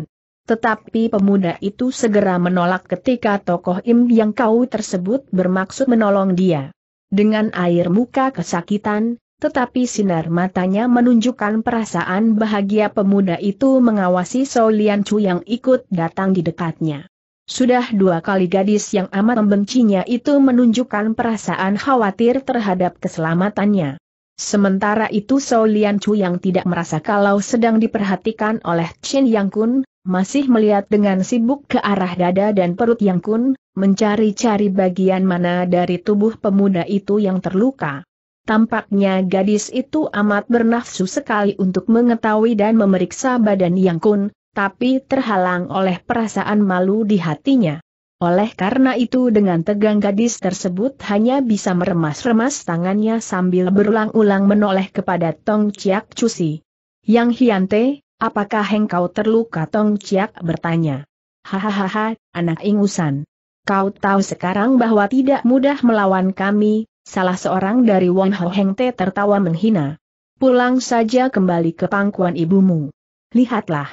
Tetapi pemuda itu segera menolak ketika tokoh Im Yang Kau tersebut bermaksud menolong dia. Dengan air muka kesakitan, tetapi sinar matanya menunjukkan perasaan bahagia pemuda itu mengawasi Solian Chu yang ikut datang di dekatnya. Sudah dua kali gadis yang amat membencinya itu menunjukkan perasaan khawatir terhadap keselamatannya. Sementara itu Solian Chu yang tidak merasa kalau sedang diperhatikan oleh Chin Yang Kun, masih melihat dengan sibuk ke arah dada dan perut Yang Kun, mencari-cari bagian mana dari tubuh pemuda itu yang terluka. Tampaknya gadis itu amat bernafsu sekali untuk mengetahui dan memeriksa badan Yang Kun, tapi terhalang oleh perasaan malu di hatinya. Oleh karena itu dengan tegang gadis tersebut hanya bisa meremas-remas tangannya sambil berulang-ulang menoleh kepada Tong Chiak Cusi. Yang Hiante, apakah engkau terluka Tong Chiak bertanya. Hahaha, anak ingusan. Kau tahu sekarang bahwa tidak mudah melawan kami, Salah seorang dari Wang Ho Heng Te tertawa menghina. Pulang saja kembali ke pangkuan ibumu. Lihatlah.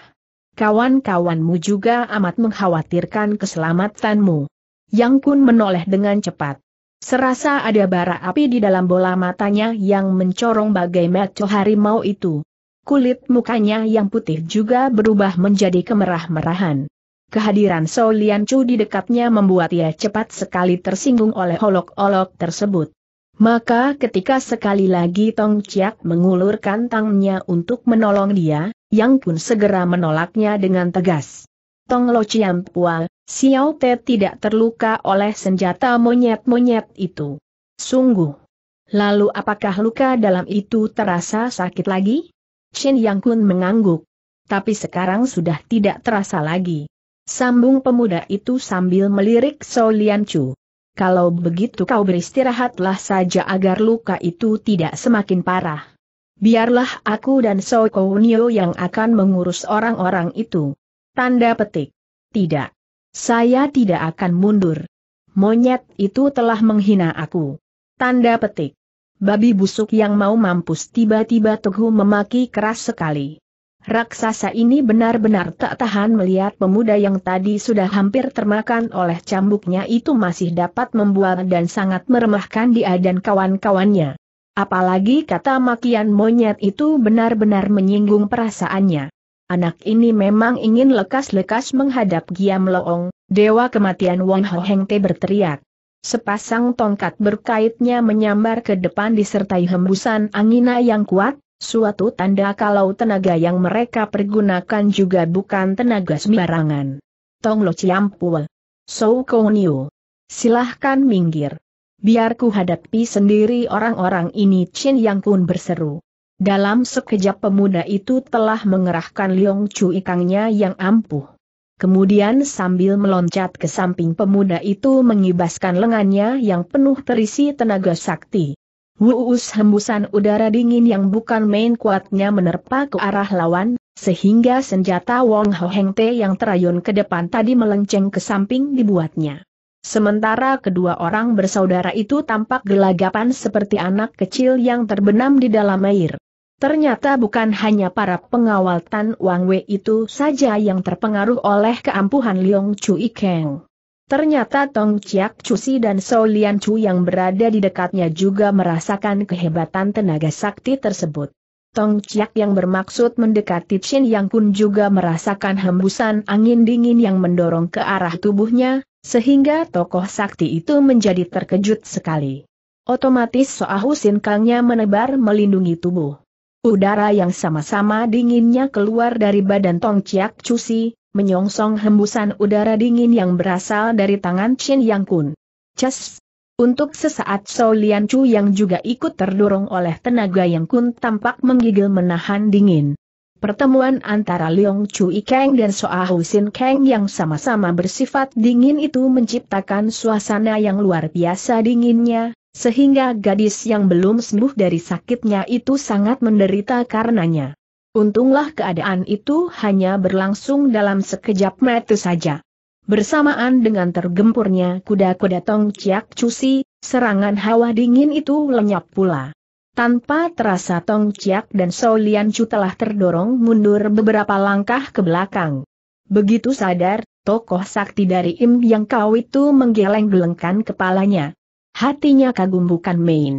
Kawan-kawanmu juga amat mengkhawatirkan keselamatanmu. Yang Kun menoleh dengan cepat. Serasa ada bara api di dalam bola matanya yang mencorong bagai mata harimau itu. Kulit mukanya yang putih juga berubah menjadi kemerah-merahan. Kehadiran Solian Chu di dekatnya membuat ia cepat sekali tersinggung oleh olok-olok tersebut. Maka ketika sekali lagi Tong Chiak mengulurkan tangannya untuk menolong dia, Yang pun segera menolaknya dengan tegas. Tong Lo Chiam Pua, Xiao Te tidak terluka oleh senjata monyet-monyet itu. Sungguh. Lalu apakah luka dalam itu terasa sakit lagi? Chen Yang Kun mengangguk. Tapi sekarang sudah tidak terasa lagi. Sambung pemuda itu sambil melirik Lian Chu kalau begitu kau beristirahatlah saja agar luka itu tidak semakin parah. Biarlah aku dan Sokounio yang akan mengurus orang-orang itu. Tanda petik. Tidak. Saya tidak akan mundur. Monyet itu telah menghina aku. Tanda petik. Babi busuk yang mau mampus tiba-tiba Teguh memaki keras sekali. Raksasa ini benar-benar tak tahan melihat pemuda yang tadi sudah hampir termakan oleh cambuknya itu masih dapat membuat dan sangat meremahkan dia dan kawan-kawannya. Apalagi kata makian monyet itu benar-benar menyinggung perasaannya. Anak ini memang ingin lekas-lekas menghadap Giam Loong, Dewa Kematian Wong Ho Heng Te berteriak. Sepasang tongkat berkaitnya menyambar ke depan disertai hembusan angina yang kuat, suatu tanda kalau tenaga yang mereka pergunakan juga bukan tenaga sembarangan. Tong Lo Ciampul. So Konio. Silahkan minggir. Biarku hadapi sendiri orang-orang ini Chin Yang Kun berseru. Dalam sekejap pemuda itu telah mengerahkan Liong Chu ikangnya yang ampuh. Kemudian sambil meloncat ke samping pemuda itu mengibaskan lengannya yang penuh terisi tenaga sakti. Wuus hembusan udara dingin yang bukan main kuatnya menerpa ke arah lawan, sehingga senjata Wong Ho Heng Te yang terayun ke depan tadi melenceng ke samping dibuatnya. Sementara kedua orang bersaudara itu tampak gelagapan seperti anak kecil yang terbenam di dalam air. Ternyata bukan hanya para pengawal Tan Wang Wei itu saja yang terpengaruh oleh keampuhan Leong Chu Ikeng. Ternyata Tong Chiak Cusi dan So Lian Chu yang berada di dekatnya juga merasakan kehebatan tenaga sakti tersebut. Tong Chiak yang bermaksud mendekati Chin Yang Kun juga merasakan hembusan angin dingin yang mendorong ke arah tubuhnya, sehingga tokoh sakti itu menjadi terkejut sekali. Otomatis Soahu Sin Kangnya menebar melindungi tubuh. Udara yang sama-sama dinginnya keluar dari badan Tong Chiak Cusi menyongsong hembusan udara dingin yang berasal dari tangan Chin Yang Kun. Ces! Untuk sesaat So Lian Chu yang juga ikut terdorong oleh tenaga Yang Kun tampak menggigil menahan dingin. Pertemuan antara Leong Chu Ikeng dan Soa Husin Keng yang sama-sama bersifat dingin itu menciptakan suasana yang luar biasa dinginnya, sehingga gadis yang belum sembuh dari sakitnya itu sangat menderita karenanya. Untunglah keadaan itu hanya berlangsung dalam sekejap mata saja. Bersamaan dengan tergempurnya kuda-kuda Tong Chiak Cusi, serangan hawa dingin itu lenyap pula. Tanpa terasa Tong Chiak dan Sou Lian Chu telah terdorong mundur beberapa langkah ke belakang. Begitu sadar, tokoh sakti dari Im Yang Kau itu menggeleng-gelengkan kepalanya. Hatinya kagum bukan main.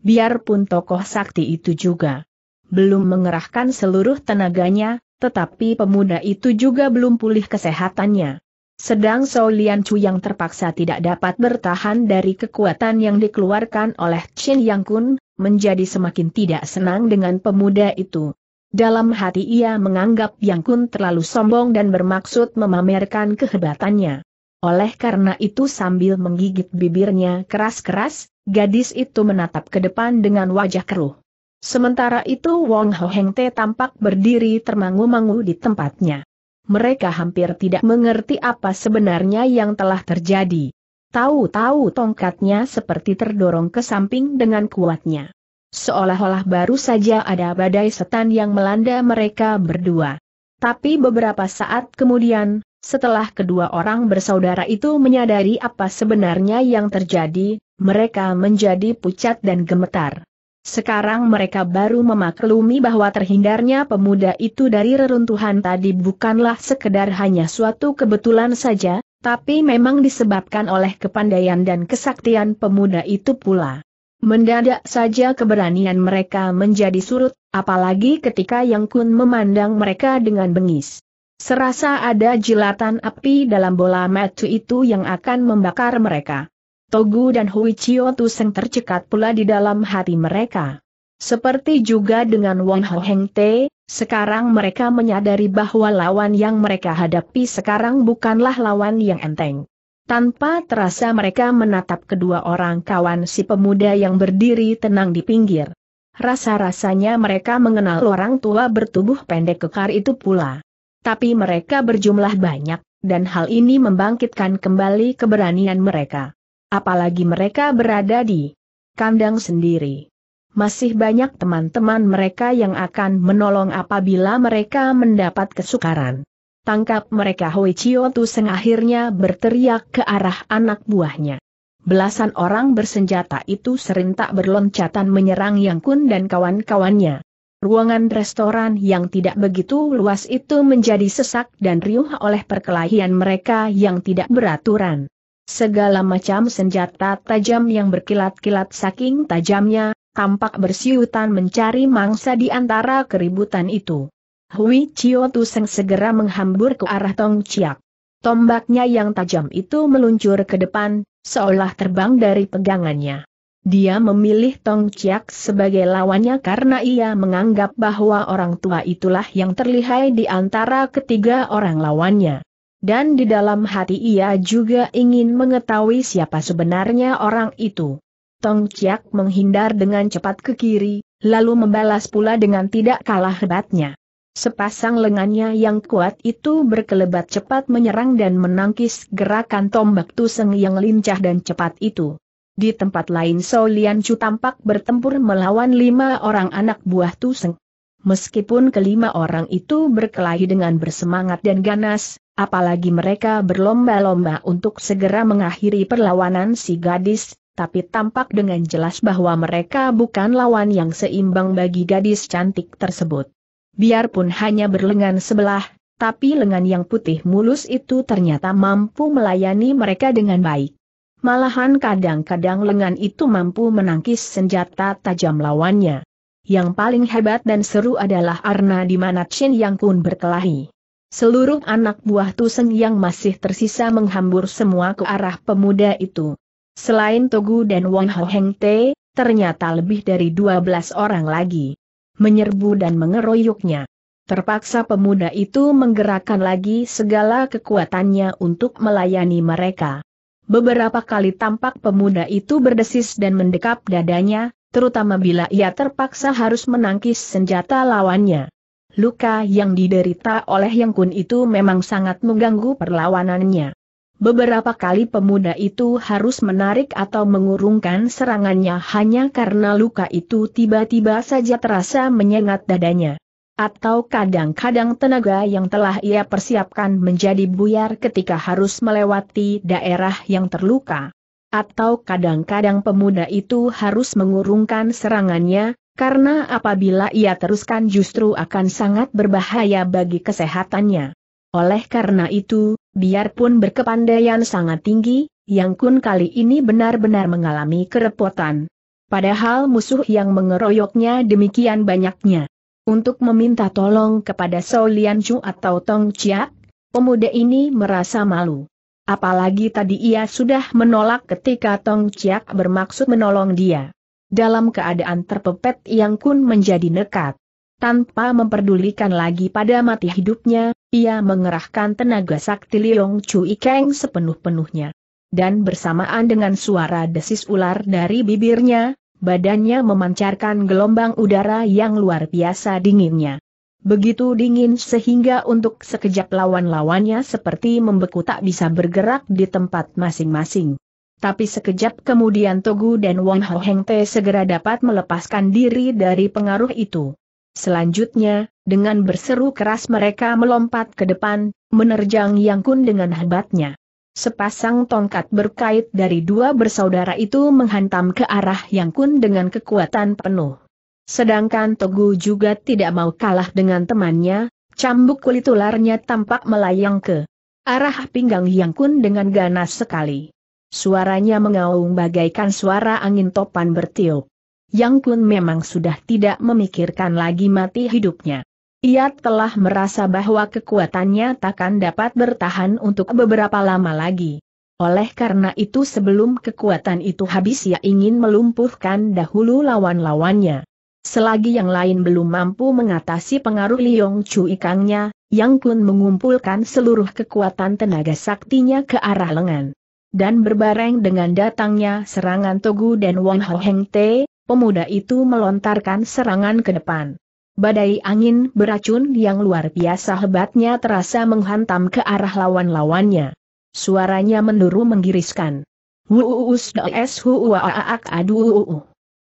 Biarpun tokoh sakti itu juga belum mengerahkan seluruh tenaganya, tetapi pemuda itu juga belum pulih kesehatannya. Sedang Sou Lian Chu yang terpaksa tidak dapat bertahan dari kekuatan yang dikeluarkan oleh Qin Yang Kun, menjadi semakin tidak senang dengan pemuda itu. Dalam hati ia menganggap Yang Kun terlalu sombong dan bermaksud memamerkan kehebatannya. Oleh karena itu sambil menggigit bibirnya keras-keras, gadis itu menatap ke depan dengan wajah keruh. Sementara itu Wong Ho Heng Te tampak berdiri termangu-mangu di tempatnya. Mereka hampir tidak mengerti apa sebenarnya yang telah terjadi. Tahu-tahu tongkatnya seperti terdorong ke samping dengan kuatnya. Seolah-olah baru saja ada badai setan yang melanda mereka berdua. Tapi beberapa saat kemudian, setelah kedua orang bersaudara itu menyadari apa sebenarnya yang terjadi, mereka menjadi pucat dan gemetar. Sekarang mereka baru memaklumi bahwa terhindarnya pemuda itu dari reruntuhan tadi bukanlah sekedar hanya suatu kebetulan saja, tapi memang disebabkan oleh kepandaian dan kesaktian pemuda itu pula. Mendadak saja keberanian mereka menjadi surut, apalagi ketika Yang Kun memandang mereka dengan bengis. Serasa ada jilatan api dalam bola matu itu yang akan membakar mereka. Togu dan Hui Chio Tuseng tercekat pula di dalam hati mereka. Seperti juga dengan Wang Ho Heng Te, sekarang mereka menyadari bahwa lawan yang mereka hadapi sekarang bukanlah lawan yang enteng. Tanpa terasa mereka menatap kedua orang kawan si pemuda yang berdiri tenang di pinggir. Rasa-rasanya mereka mengenal orang tua bertubuh pendek kekar itu pula. Tapi mereka berjumlah banyak, dan hal ini membangkitkan kembali keberanian mereka. Apalagi mereka berada di kandang sendiri. Masih banyak teman-teman mereka yang akan menolong apabila mereka mendapat kesukaran. Tangkap mereka Hoi Chio Tuseng akhirnya berteriak ke arah anak buahnya. Belasan orang bersenjata itu serentak berloncatan menyerang Yang Kun dan kawan-kawannya. Ruangan restoran yang tidak begitu luas itu menjadi sesak dan riuh oleh perkelahian mereka yang tidak beraturan. Segala macam senjata tajam yang berkilat-kilat saking tajamnya, tampak bersiutan mencari mangsa di antara keributan itu. Hui Chio Tuseng segera menghambur ke arah Tong Chiak. Tombaknya yang tajam itu meluncur ke depan, seolah terbang dari pegangannya. Dia memilih Tong Chiak sebagai lawannya karena ia menganggap bahwa orang tua itulah yang terlihai di antara ketiga orang lawannya. Dan di dalam hati ia juga ingin mengetahui siapa sebenarnya orang itu. Tong Chiak menghindar dengan cepat ke kiri, lalu membalas pula dengan tidak kalah hebatnya. Sepasang lengannya yang kuat itu berkelebat cepat menyerang dan menangkis gerakan tombak tuseng yang lincah dan cepat itu. Di tempat lain So Lian Chu tampak bertempur melawan lima orang anak buah tuseng. Meskipun kelima orang itu berkelahi dengan bersemangat dan ganas, Apalagi mereka berlomba-lomba untuk segera mengakhiri perlawanan si gadis, tapi tampak dengan jelas bahwa mereka bukan lawan yang seimbang bagi gadis cantik tersebut. Biarpun hanya berlengan sebelah, tapi lengan yang putih mulus itu ternyata mampu melayani mereka dengan baik. Malahan kadang-kadang lengan itu mampu menangkis senjata tajam lawannya. Yang paling hebat dan seru adalah Arna di mana Chin Yang Kun berkelahi. Seluruh anak buah Tuseng yang masih tersisa menghambur semua ke arah pemuda itu. Selain Togu dan Wang Ho Heng Te, ternyata lebih dari 12 orang lagi. Menyerbu dan mengeroyoknya. Terpaksa pemuda itu menggerakkan lagi segala kekuatannya untuk melayani mereka. Beberapa kali tampak pemuda itu berdesis dan mendekap dadanya, terutama bila ia terpaksa harus menangkis senjata lawannya luka yang diderita oleh Yang Kun itu memang sangat mengganggu perlawanannya. Beberapa kali pemuda itu harus menarik atau mengurungkan serangannya hanya karena luka itu tiba-tiba saja terasa menyengat dadanya. Atau kadang-kadang tenaga yang telah ia persiapkan menjadi buyar ketika harus melewati daerah yang terluka. Atau kadang-kadang pemuda itu harus mengurungkan serangannya, karena apabila ia teruskan justru akan sangat berbahaya bagi kesehatannya. Oleh karena itu, biarpun berkepandaian sangat tinggi, Yang Kun kali ini benar-benar mengalami kerepotan. Padahal musuh yang mengeroyoknya demikian banyaknya. Untuk meminta tolong kepada Sao Chu atau Tong Chiak, pemuda ini merasa malu. Apalagi tadi ia sudah menolak ketika Tong Chiak bermaksud menolong dia dalam keadaan terpepet Yang Kun menjadi nekat. Tanpa memperdulikan lagi pada mati hidupnya, ia mengerahkan tenaga sakti Liong Chu Ikeng sepenuh-penuhnya. Dan bersamaan dengan suara desis ular dari bibirnya, badannya memancarkan gelombang udara yang luar biasa dinginnya. Begitu dingin sehingga untuk sekejap lawan-lawannya seperti membeku tak bisa bergerak di tempat masing-masing. Tapi sekejap kemudian Togu dan Wang Ho Heng Te segera dapat melepaskan diri dari pengaruh itu. Selanjutnya, dengan berseru keras mereka melompat ke depan, menerjang Yang Kun dengan hebatnya. Sepasang tongkat berkait dari dua bersaudara itu menghantam ke arah Yang Kun dengan kekuatan penuh. Sedangkan Togu juga tidak mau kalah dengan temannya, cambuk kulit ularnya tampak melayang ke arah pinggang Yang Kun dengan ganas sekali. Suaranya mengaung bagaikan suara angin topan bertiup. Yang Kun memang sudah tidak memikirkan lagi mati hidupnya. Ia telah merasa bahwa kekuatannya takkan dapat bertahan untuk beberapa lama lagi. Oleh karena itu sebelum kekuatan itu habis ia ingin melumpuhkan dahulu lawan-lawannya. Selagi yang lain belum mampu mengatasi pengaruh Liong Chu Ikangnya, Yang Kun mengumpulkan seluruh kekuatan tenaga saktinya ke arah lengan dan berbareng dengan datangnya serangan Togu dan Wang Ho Heng Te, pemuda itu melontarkan serangan ke depan. Badai angin beracun yang luar biasa hebatnya terasa menghantam ke arah lawan-lawannya. Suaranya menurun menggiriskan.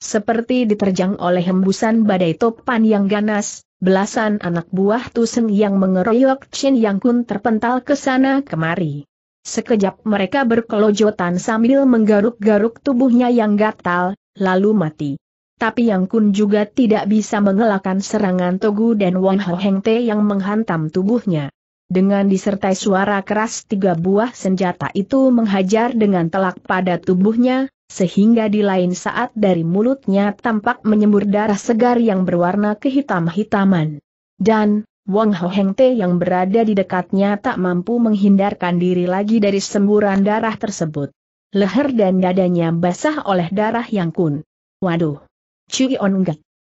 Seperti diterjang oleh hembusan badai topan yang ganas, belasan anak buah tuseng yang mengeroyok Chin Yang Kun terpental ke sana kemari. Sekejap mereka berkelojotan sambil menggaruk-garuk tubuhnya yang gatal, lalu mati. Tapi Yang Kun juga tidak bisa mengelakkan serangan Togu dan Wang Heng Te yang menghantam tubuhnya. Dengan disertai suara keras tiga buah senjata itu menghajar dengan telak pada tubuhnya, sehingga di lain saat dari mulutnya tampak menyembur darah segar yang berwarna kehitam-hitaman. Dan, Wang Ho Heng Te yang berada di dekatnya tak mampu menghindarkan diri lagi dari semburan darah tersebut. Leher dan dadanya basah oleh darah yang kun. Waduh! Cui On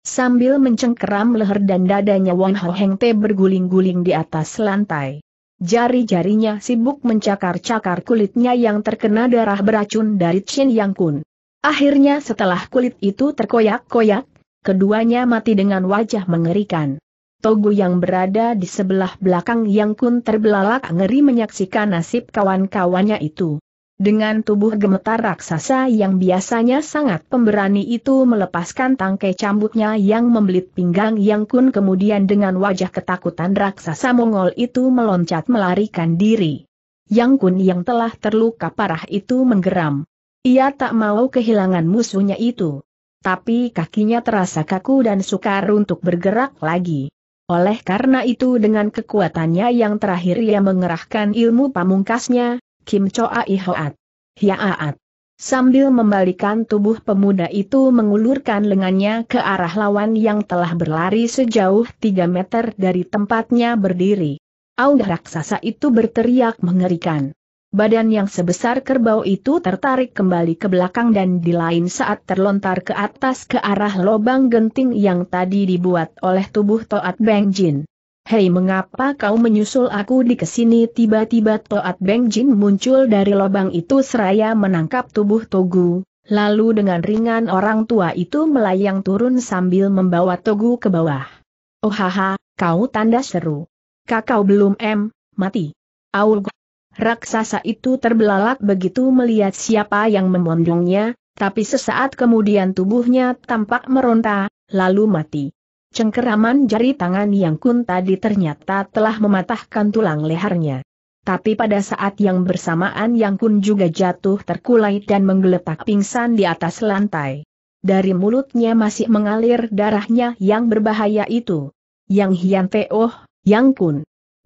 Sambil mencengkeram leher dan dadanya Wang Ho Heng Te berguling-guling di atas lantai. Jari-jarinya sibuk mencakar-cakar kulitnya yang terkena darah beracun dari Chin Yang Kun. Akhirnya setelah kulit itu terkoyak-koyak, keduanya mati dengan wajah mengerikan. Togu yang berada di sebelah belakang Yang Kun terbelalak ngeri menyaksikan nasib kawan-kawannya itu. Dengan tubuh gemetar raksasa yang biasanya sangat pemberani itu melepaskan tangkai cambuknya yang membelit pinggang Yang Kun kemudian dengan wajah ketakutan raksasa Mongol itu meloncat melarikan diri. Yang Kun yang telah terluka parah itu menggeram. Ia tak mau kehilangan musuhnya itu. Tapi kakinya terasa kaku dan sukar untuk bergerak lagi. Oleh karena itu dengan kekuatannya yang terakhir ia mengerahkan ilmu pamungkasnya, Kim Choa Ihoat. Hiaat. Sambil membalikan tubuh pemuda itu mengulurkan lengannya ke arah lawan yang telah berlari sejauh 3 meter dari tempatnya berdiri. Aung raksasa itu berteriak mengerikan. Badan yang sebesar kerbau itu tertarik kembali ke belakang dan di lain saat terlontar ke atas ke arah lobang genting yang tadi dibuat oleh tubuh Toat Beng Jin. Hei mengapa kau menyusul aku di kesini tiba-tiba Toat Beng Jin muncul dari lobang itu seraya menangkap tubuh Togu, lalu dengan ringan orang tua itu melayang turun sambil membawa Togu ke bawah. Oh haha, kau tanda seru. Kakau belum em, mati. Aul Raksasa itu terbelalak begitu melihat siapa yang memondongnya, tapi sesaat kemudian tubuhnya tampak meronta, lalu mati. Cengkeraman jari tangan yang kun tadi ternyata telah mematahkan tulang lehernya. Tapi pada saat yang bersamaan yang kun juga jatuh terkulai dan menggeletak pingsan di atas lantai. Dari mulutnya masih mengalir darahnya yang berbahaya itu. Yang Hian Teoh, Yang Kun.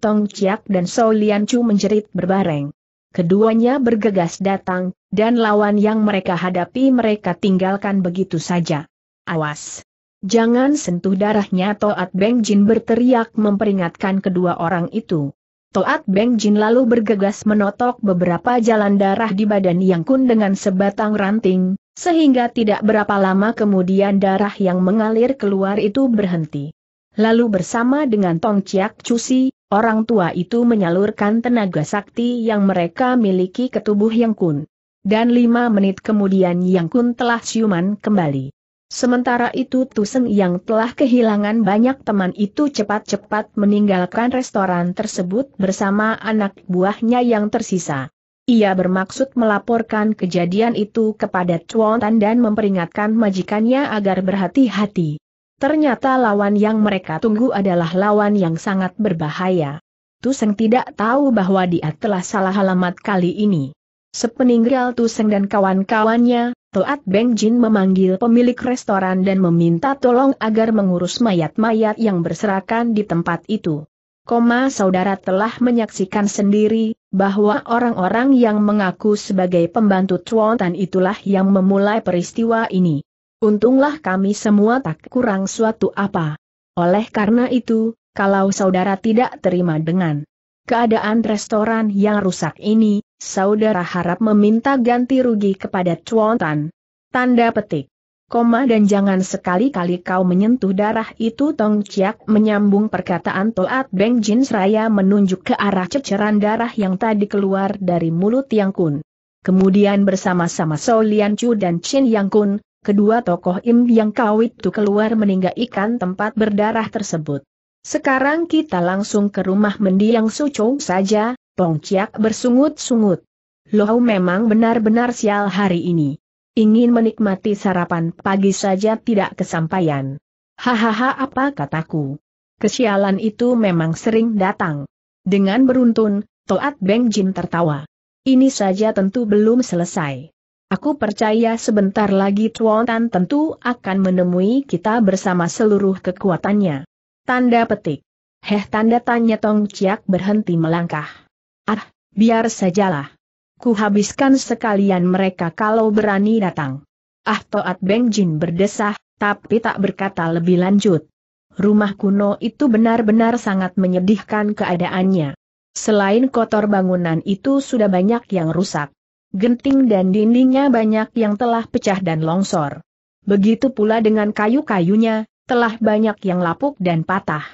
Tong Chiak dan Sou Lian Chu menjerit berbareng. Keduanya bergegas datang, dan lawan yang mereka hadapi mereka tinggalkan begitu saja. Awas! Jangan sentuh darahnya Toat Beng Jin berteriak memperingatkan kedua orang itu. Toat Beng Jin lalu bergegas menotok beberapa jalan darah di badan Yang Kun dengan sebatang ranting, sehingga tidak berapa lama kemudian darah yang mengalir keluar itu berhenti. Lalu bersama dengan Tong Chiak Cusi, Orang tua itu menyalurkan tenaga sakti yang mereka miliki ke tubuh Yang Kun. Dan lima menit kemudian Yang Kun telah siuman kembali. Sementara itu Tuseng yang telah kehilangan banyak teman itu cepat-cepat meninggalkan restoran tersebut bersama anak buahnya yang tersisa. Ia bermaksud melaporkan kejadian itu kepada Chuan Tan dan memperingatkan majikannya agar berhati-hati. Ternyata lawan yang mereka tunggu adalah lawan yang sangat berbahaya. Tuseng tidak tahu bahwa dia telah salah alamat kali ini. Sepeninggal Tuseng dan kawan-kawannya, Toat Beng Jin memanggil pemilik restoran dan meminta tolong agar mengurus mayat-mayat yang berserakan di tempat itu. Koma saudara telah menyaksikan sendiri, bahwa orang-orang yang mengaku sebagai pembantu Tuan Tan itulah yang memulai peristiwa ini. Untunglah kami semua tak kurang suatu apa. Oleh karena itu, kalau saudara tidak terima dengan keadaan restoran yang rusak ini, saudara harap meminta ganti rugi kepada Tan. Tanda petik. Koma dan jangan sekali-kali kau menyentuh darah itu Tong Chiak menyambung perkataan Toat Beng Jin Seraya menunjuk ke arah ceceran darah yang tadi keluar dari mulut Yang Kun. Kemudian bersama-sama Solian Chu dan Chin Yang Kun, kedua tokoh Im yang kau itu keluar meninggalkan tempat berdarah tersebut. Sekarang kita langsung ke rumah mendiang Sucong saja, Tong Ciak bersungut-sungut. Loh memang benar-benar sial hari ini. Ingin menikmati sarapan pagi saja tidak kesampaian. Hahaha apa kataku. Kesialan itu memang sering datang. Dengan beruntun, Toat Beng Jin tertawa. Ini saja tentu belum selesai. Aku percaya sebentar lagi Tuan Tan tentu akan menemui kita bersama seluruh kekuatannya. Tanda petik. Heh tanda tanya Tong Ciak berhenti melangkah. Ah, biar sajalah. Ku habiskan sekalian mereka kalau berani datang. Ah Toat Beng Jin berdesah, tapi tak berkata lebih lanjut. Rumah kuno itu benar-benar sangat menyedihkan keadaannya. Selain kotor bangunan itu sudah banyak yang rusak genting dan dindingnya banyak yang telah pecah dan longsor. Begitu pula dengan kayu-kayunya, telah banyak yang lapuk dan patah.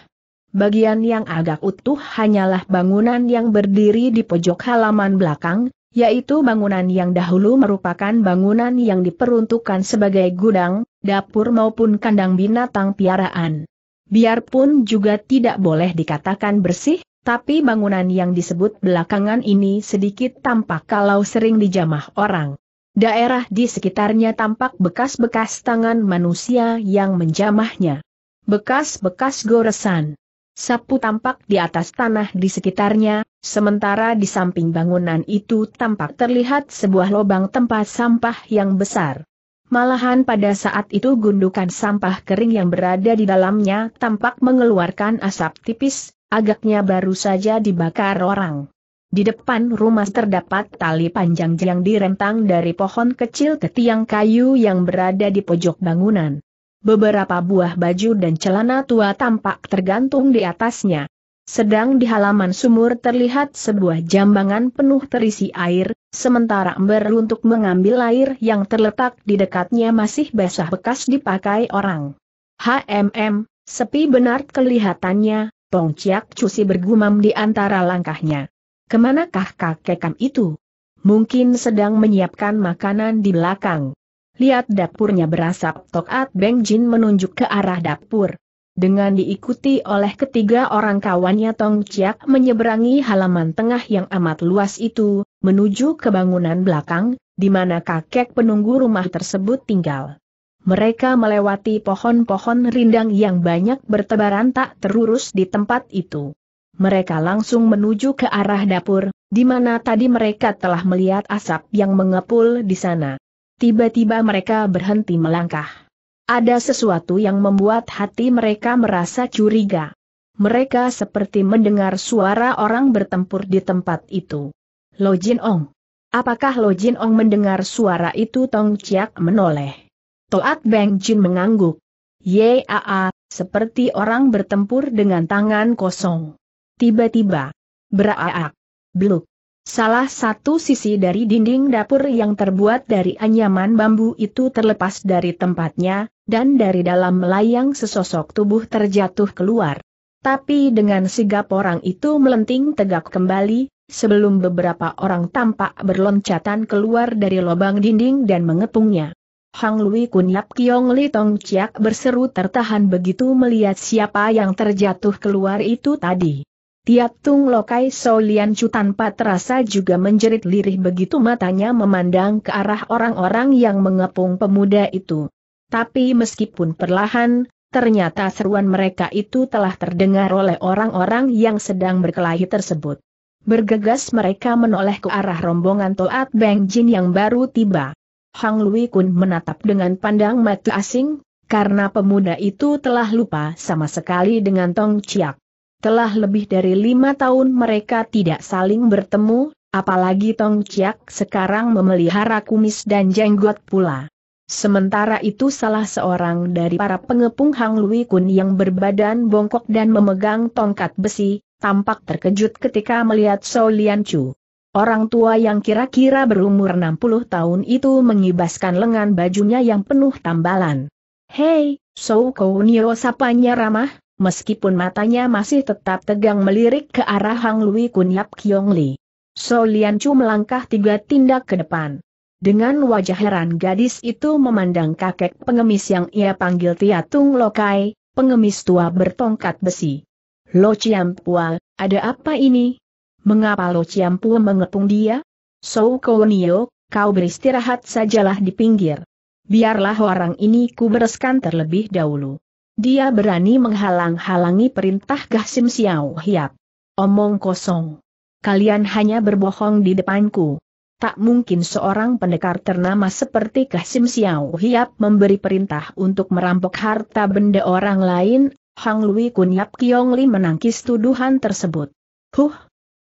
Bagian yang agak utuh hanyalah bangunan yang berdiri di pojok halaman belakang, yaitu bangunan yang dahulu merupakan bangunan yang diperuntukkan sebagai gudang, dapur maupun kandang binatang piaraan. Biarpun juga tidak boleh dikatakan bersih, tapi bangunan yang disebut belakangan ini sedikit tampak kalau sering dijamah orang. Daerah di sekitarnya tampak bekas-bekas tangan manusia yang menjamahnya. Bekas-bekas goresan. Sapu tampak di atas tanah di sekitarnya, sementara di samping bangunan itu tampak terlihat sebuah lubang tempat sampah yang besar. Malahan pada saat itu gundukan sampah kering yang berada di dalamnya tampak mengeluarkan asap tipis, Agaknya baru saja dibakar orang. Di depan rumah terdapat tali panjang yang direntang dari pohon kecil ke tiang kayu yang berada di pojok bangunan. Beberapa buah baju dan celana tua tampak tergantung di atasnya. Sedang di halaman sumur terlihat sebuah jambangan penuh terisi air, sementara ember untuk mengambil air yang terletak di dekatnya masih basah bekas dipakai orang. HMM, sepi benar kelihatannya, Tong Chiak Cusi bergumam di antara langkahnya. Kemanakah kakek kam itu? Mungkin sedang menyiapkan makanan di belakang. Lihat dapurnya berasap Tok Tokat Beng Jin menunjuk ke arah dapur. Dengan diikuti oleh ketiga orang kawannya Tong Chiak menyeberangi halaman tengah yang amat luas itu, menuju ke bangunan belakang, di mana kakek penunggu rumah tersebut tinggal mereka melewati pohon-pohon rindang yang banyak bertebaran tak terurus di tempat itu. Mereka langsung menuju ke arah dapur, di mana tadi mereka telah melihat asap yang mengepul di sana. Tiba-tiba mereka berhenti melangkah. Ada sesuatu yang membuat hati mereka merasa curiga. Mereka seperti mendengar suara orang bertempur di tempat itu. Lo Jin Ong. Apakah Lo Jin Ong mendengar suara itu Tong Chiak menoleh. Toat Beng Jin mengangguk. Yaa, seperti orang bertempur dengan tangan kosong. Tiba-tiba, beraak, bluk. Salah satu sisi dari dinding dapur yang terbuat dari anyaman bambu itu terlepas dari tempatnya, dan dari dalam melayang sesosok tubuh terjatuh keluar. Tapi dengan sigap orang itu melenting tegak kembali, sebelum beberapa orang tampak berloncatan keluar dari lubang dinding dan mengepungnya. Hang Lui Kun Yap Kiong Li Tong Chiak berseru tertahan begitu melihat siapa yang terjatuh keluar itu tadi. Tiap Tung Lokai Solian Chu tanpa terasa juga menjerit lirih begitu matanya memandang ke arah orang-orang yang mengepung pemuda itu. Tapi meskipun perlahan, ternyata seruan mereka itu telah terdengar oleh orang-orang yang sedang berkelahi tersebut. Bergegas mereka menoleh ke arah rombongan Toat Beng Jin yang baru tiba. Hang Lui Kun menatap dengan pandang mata asing, karena pemuda itu telah lupa sama sekali dengan Tong Ciak. Telah lebih dari lima tahun mereka tidak saling bertemu, apalagi Tong Ciak sekarang memelihara kumis dan jenggot pula. Sementara itu salah seorang dari para pengepung Hang Lui Kun yang berbadan bongkok dan memegang tongkat besi, tampak terkejut ketika melihat Lian Chu. Orang tua yang kira-kira berumur 60 tahun itu mengibaskan lengan bajunya yang penuh tambalan. Hei, Souko Nio sapanya ramah, meskipun matanya masih tetap tegang melirik ke arah Hang Lui Kunyap Kyong Li. So Lian Chu melangkah tiga tindak ke depan. Dengan wajah heran gadis itu memandang kakek pengemis yang ia panggil Tia Tung Lokai, pengemis tua bertongkat besi. Lo Pua, ada apa ini? mengapa Lo Ciampu mengepung dia? So Kounio, kau beristirahat sajalah di pinggir. Biarlah orang ini ku bereskan terlebih dahulu. Dia berani menghalang-halangi perintah Gahsim Xiao Hiap. Omong kosong. Kalian hanya berbohong di depanku. Tak mungkin seorang pendekar ternama seperti Gahsim Xiao Hiap memberi perintah untuk merampok harta benda orang lain, Hang Lui Kunyap Kiong Li menangkis tuduhan tersebut. Huh,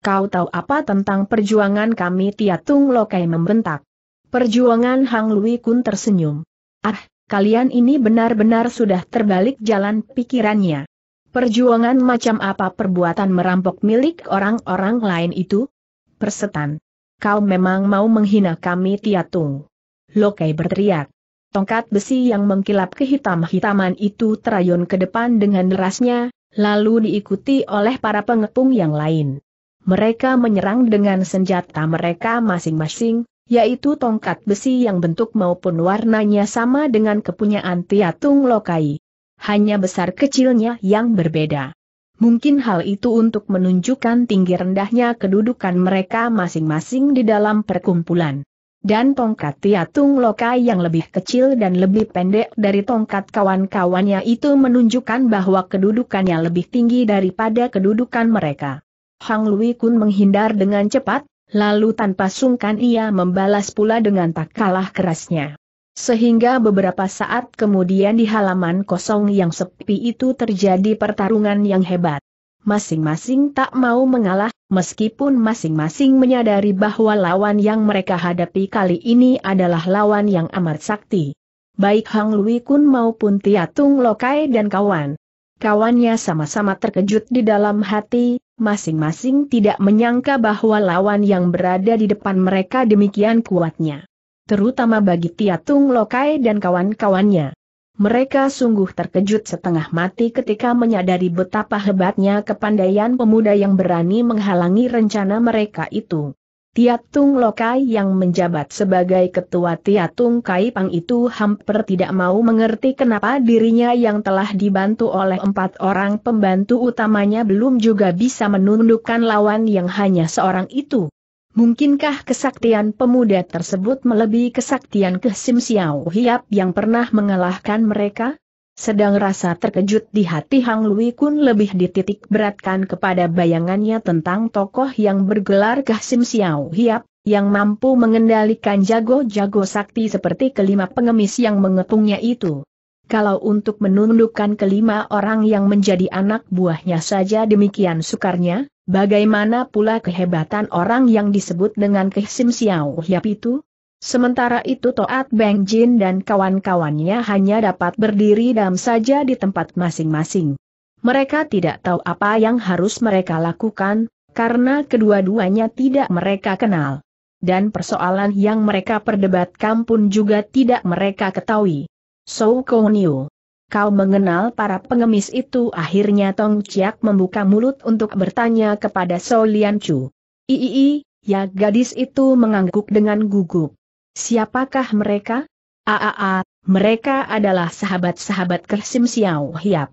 Kau tahu apa tentang perjuangan kami Tiatung Lokai membentak. Perjuangan Hang Lui Kun tersenyum. Ah, kalian ini benar-benar sudah terbalik jalan pikirannya. Perjuangan macam apa perbuatan merampok milik orang-orang lain itu? Persetan. Kau memang mau menghina kami Tiatung. Lokai berteriak. Tongkat besi yang mengkilap kehitam-hitaman itu terayun ke depan dengan derasnya, lalu diikuti oleh para pengepung yang lain mereka menyerang dengan senjata mereka masing-masing, yaitu tongkat besi yang bentuk maupun warnanya sama dengan kepunyaan Tiatung Lokai. Hanya besar kecilnya yang berbeda. Mungkin hal itu untuk menunjukkan tinggi rendahnya kedudukan mereka masing-masing di dalam perkumpulan. Dan tongkat Tiatung Lokai yang lebih kecil dan lebih pendek dari tongkat kawan-kawannya itu menunjukkan bahwa kedudukannya lebih tinggi daripada kedudukan mereka. Hang Lui Kun menghindar dengan cepat, lalu tanpa sungkan ia membalas pula dengan tak kalah kerasnya. Sehingga beberapa saat kemudian di halaman kosong yang sepi itu terjadi pertarungan yang hebat. Masing-masing tak mau mengalah, meskipun masing-masing menyadari bahwa lawan yang mereka hadapi kali ini adalah lawan yang amat sakti. Baik Hang Lui Kun maupun Tiatung Lokai dan kawan. Kawannya sama-sama terkejut di dalam hati, masing-masing tidak menyangka bahwa lawan yang berada di depan mereka demikian kuatnya. Terutama bagi Tiatung Lokai dan kawan-kawannya. Mereka sungguh terkejut setengah mati ketika menyadari betapa hebatnya kepandaian pemuda yang berani menghalangi rencana mereka itu. Tiatung Lokai yang menjabat sebagai ketua Tiatung Kai Pang itu hampir tidak mau mengerti kenapa dirinya yang telah dibantu oleh empat orang pembantu utamanya belum juga bisa menundukkan lawan yang hanya seorang itu. Mungkinkah kesaktian pemuda tersebut melebihi kesaktian Kesim Xiao Hiap yang pernah mengalahkan mereka? Sedang rasa terkejut di hati Hang Lui Kun lebih dititik beratkan kepada bayangannya tentang tokoh yang bergelar Kahsim Xiao Hiap, yang mampu mengendalikan jago-jago sakti seperti kelima pengemis yang mengepungnya itu. Kalau untuk menundukkan kelima orang yang menjadi anak buahnya saja demikian sukarnya, bagaimana pula kehebatan orang yang disebut dengan Kehsim Xiao Hiap itu? Sementara itu Toat Beng Jin dan kawan-kawannya hanya dapat berdiri dam saja di tempat masing-masing. Mereka tidak tahu apa yang harus mereka lakukan, karena kedua-duanya tidak mereka kenal. Dan persoalan yang mereka perdebatkan pun juga tidak mereka ketahui. So Kouniu. Kau mengenal para pengemis itu akhirnya Tong Chiak membuka mulut untuk bertanya kepada So Lian Chu. Iii, ya gadis itu mengangguk dengan gugup. Siapakah mereka? Aa, mereka adalah sahabat-sahabat Kersim Xiao Hiap.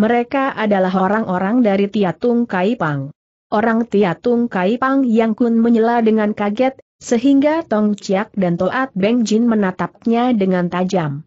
Mereka adalah orang-orang dari Tiatung Kaipang. Orang Tiatung Kaipang yang kun menyela dengan kaget, sehingga Tong Chiak dan Toat Beng Jin menatapnya dengan tajam.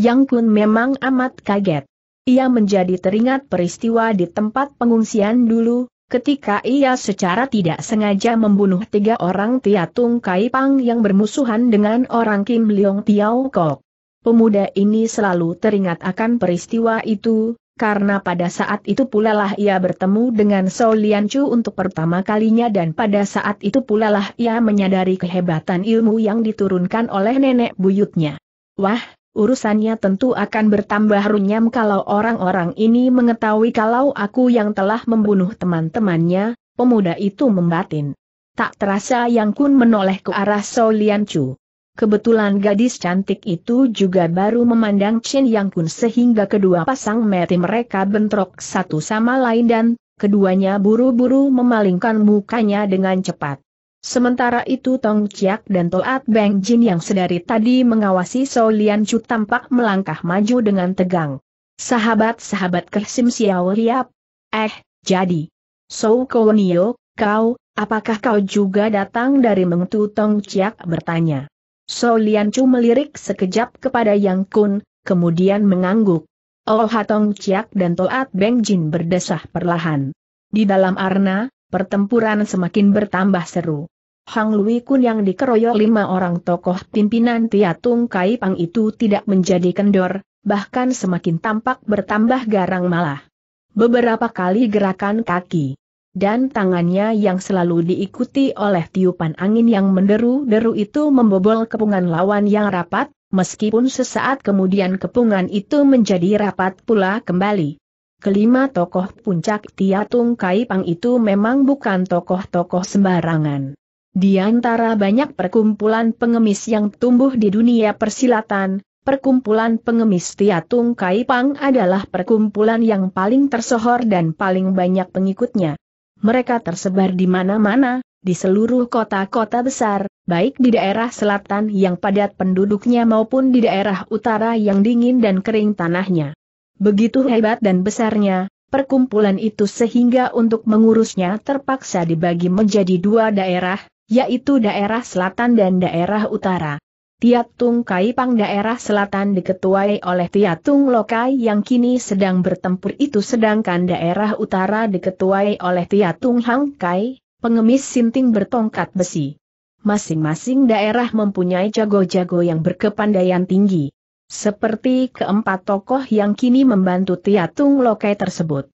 Yang kun memang amat kaget. Ia menjadi teringat peristiwa di tempat pengungsian dulu, ketika ia secara tidak sengaja membunuh tiga orang Tiatung Pang yang bermusuhan dengan orang Kim Leong Tiao Kok. Pemuda ini selalu teringat akan peristiwa itu, karena pada saat itu pula lah ia bertemu dengan So Lian Chu untuk pertama kalinya dan pada saat itu pula lah ia menyadari kehebatan ilmu yang diturunkan oleh nenek buyutnya. Wah, urusannya tentu akan bertambah runyam kalau orang-orang ini mengetahui kalau aku yang telah membunuh teman-temannya, pemuda itu membatin. Tak terasa Yang Kun menoleh ke arah So Lian Chu. Kebetulan gadis cantik itu juga baru memandang Chen Yang Kun sehingga kedua pasang mata mereka bentrok satu sama lain dan keduanya buru-buru memalingkan mukanya dengan cepat. Sementara itu Tong Chiak dan Toat Beng Jin yang sedari tadi mengawasi Sou Lian Chu tampak melangkah maju dengan tegang. Sahabat-sahabat Kersim Xiao Riap. Eh, jadi. So Kowonio, kau, apakah kau juga datang dari Mengtu Tong Chiak bertanya. So Lian Chu melirik sekejap kepada Yang Kun, kemudian mengangguk. Oh Tong Chiak dan Toat Beng Jin berdesah perlahan. Di dalam arna, pertempuran semakin bertambah seru. Hang Lui Kun yang dikeroyok lima orang tokoh pimpinan Tiatung Kai Pang itu tidak menjadi kendor, bahkan semakin tampak bertambah garang malah. Beberapa kali gerakan kaki dan tangannya yang selalu diikuti oleh tiupan angin yang menderu-deru itu membobol kepungan lawan yang rapat, meskipun sesaat kemudian kepungan itu menjadi rapat pula kembali. Kelima tokoh puncak Tiatung Kai Pang itu memang bukan tokoh-tokoh sembarangan. Di antara banyak perkumpulan pengemis yang tumbuh di dunia persilatan, perkumpulan pengemis Tiatung Kaipang adalah perkumpulan yang paling tersohor dan paling banyak pengikutnya. Mereka tersebar di mana-mana, di seluruh kota-kota besar, baik di daerah selatan yang padat penduduknya maupun di daerah utara yang dingin dan kering tanahnya. Begitu hebat dan besarnya, perkumpulan itu sehingga untuk mengurusnya terpaksa dibagi menjadi dua daerah, yaitu daerah selatan dan daerah utara. Tiatung Kaipang daerah selatan diketuai oleh Tiatung Lokai yang kini sedang bertempur itu sedangkan daerah utara diketuai oleh Tiatung Hangkai, pengemis sinting bertongkat besi. Masing-masing daerah mempunyai jago-jago yang berkepandaian tinggi. Seperti keempat tokoh yang kini membantu Tiatung Lokai tersebut.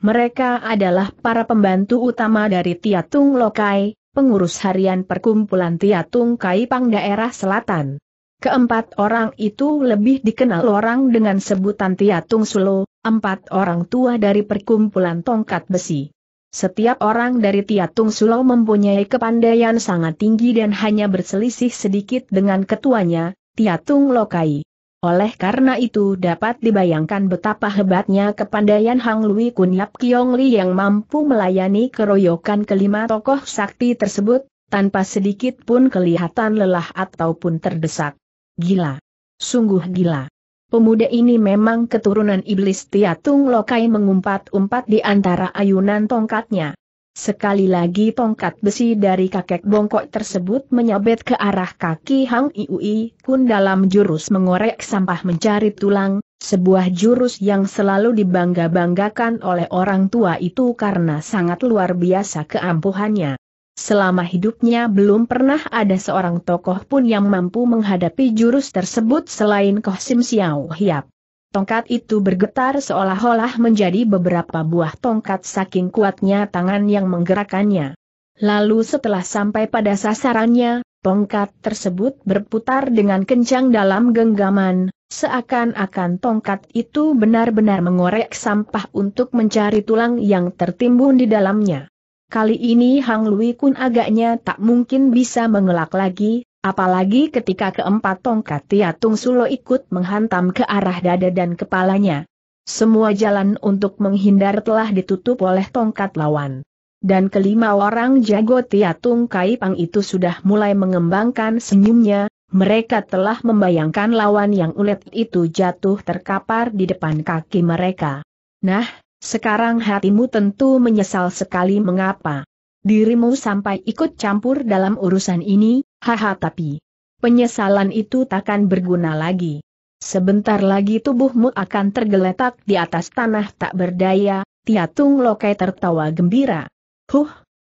Mereka adalah para pembantu utama dari Tiatung Lokai, pengurus harian perkumpulan Tiatung Kaipang daerah selatan. Keempat orang itu lebih dikenal orang dengan sebutan Tiatung Sulo, empat orang tua dari perkumpulan tongkat besi. Setiap orang dari Tiatung Sulo mempunyai kepandaian sangat tinggi dan hanya berselisih sedikit dengan ketuanya, Tiatung Lokai. Oleh karena itu dapat dibayangkan betapa hebatnya kepandaian Hang Lui Kun Yap Kiong Li yang mampu melayani keroyokan kelima tokoh sakti tersebut, tanpa sedikit pun kelihatan lelah ataupun terdesak. Gila. Sungguh gila. Pemuda ini memang keturunan iblis Tiatung Lokai mengumpat-umpat di antara ayunan tongkatnya. Sekali lagi tongkat besi dari kakek bongkok tersebut menyabet ke arah kaki Hang Iui Kun dalam jurus mengorek sampah mencari tulang, sebuah jurus yang selalu dibangga-banggakan oleh orang tua itu karena sangat luar biasa keampuhannya. Selama hidupnya belum pernah ada seorang tokoh pun yang mampu menghadapi jurus tersebut selain Koh Sim Xiao Hiap tongkat itu bergetar seolah-olah menjadi beberapa buah tongkat saking kuatnya tangan yang menggerakkannya. Lalu setelah sampai pada sasarannya, tongkat tersebut berputar dengan kencang dalam genggaman, seakan-akan tongkat itu benar-benar mengorek sampah untuk mencari tulang yang tertimbun di dalamnya. Kali ini Hang Lui Kun agaknya tak mungkin bisa mengelak lagi, Apalagi ketika keempat tongkat Tiatung Sulo ikut menghantam ke arah dada dan kepalanya. Semua jalan untuk menghindar telah ditutup oleh tongkat lawan. Dan kelima orang jago Tiatung Kaipang itu sudah mulai mengembangkan senyumnya, mereka telah membayangkan lawan yang ulet itu jatuh terkapar di depan kaki mereka. Nah, sekarang hatimu tentu menyesal sekali mengapa dirimu sampai ikut campur dalam urusan ini, Haha tapi, penyesalan itu takkan berguna lagi. Sebentar lagi tubuhmu akan tergeletak di atas tanah tak berdaya, Tiatung Lokai tertawa gembira. Huh,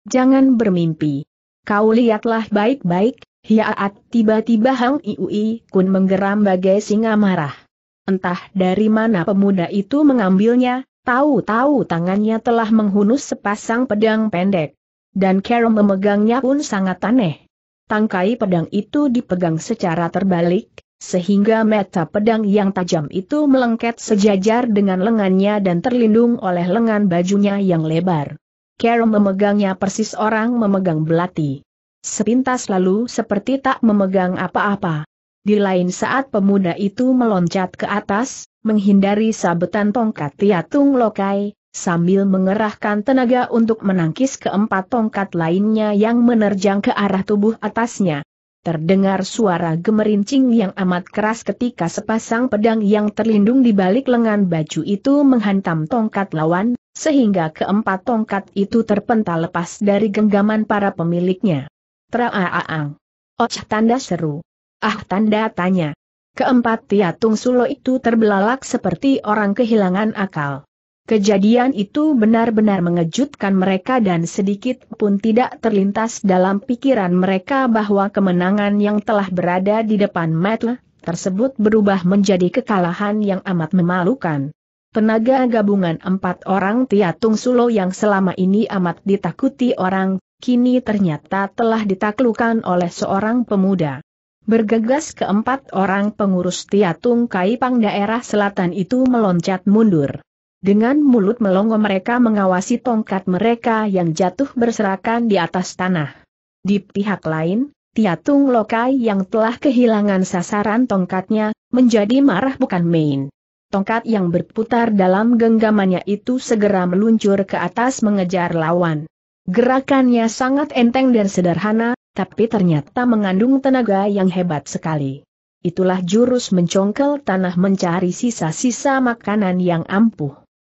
jangan bermimpi. Kau lihatlah baik-baik, hiaat tiba-tiba Hang Iui kun menggeram bagai singa marah. Entah dari mana pemuda itu mengambilnya, tahu-tahu tangannya telah menghunus sepasang pedang pendek. Dan Carol memegangnya pun sangat aneh tangkai pedang itu dipegang secara terbalik, sehingga mata pedang yang tajam itu melengket sejajar dengan lengannya dan terlindung oleh lengan bajunya yang lebar. Carol memegangnya persis orang memegang belati. Sepintas lalu seperti tak memegang apa-apa. Di lain saat pemuda itu meloncat ke atas, menghindari sabetan tongkat Tiatung Lokai, Sambil mengerahkan tenaga untuk menangkis keempat tongkat lainnya yang menerjang ke arah tubuh atasnya. Terdengar suara gemerincing yang amat keras ketika sepasang pedang yang terlindung di balik lengan baju itu menghantam tongkat lawan, sehingga keempat tongkat itu terpental lepas dari genggaman para pemiliknya. Traaang. Och tanda seru. Ah tanda tanya. Keempat tiatung sulo itu terbelalak seperti orang kehilangan akal. Kejadian itu benar-benar mengejutkan mereka dan sedikit pun tidak terlintas dalam pikiran mereka bahwa kemenangan yang telah berada di depan mata tersebut berubah menjadi kekalahan yang amat memalukan. Tenaga gabungan empat orang Tiatung Sulo yang selama ini amat ditakuti orang, kini ternyata telah ditaklukan oleh seorang pemuda. Bergegas keempat orang pengurus Tiatung Kaipang daerah selatan itu meloncat mundur. Dengan mulut melongo mereka mengawasi tongkat mereka yang jatuh berserakan di atas tanah. Di pihak lain, Tiatung Lokai yang telah kehilangan sasaran tongkatnya, menjadi marah bukan main. Tongkat yang berputar dalam genggamannya itu segera meluncur ke atas mengejar lawan. Gerakannya sangat enteng dan sederhana, tapi ternyata mengandung tenaga yang hebat sekali. Itulah jurus mencongkel tanah mencari sisa-sisa makanan yang ampuh.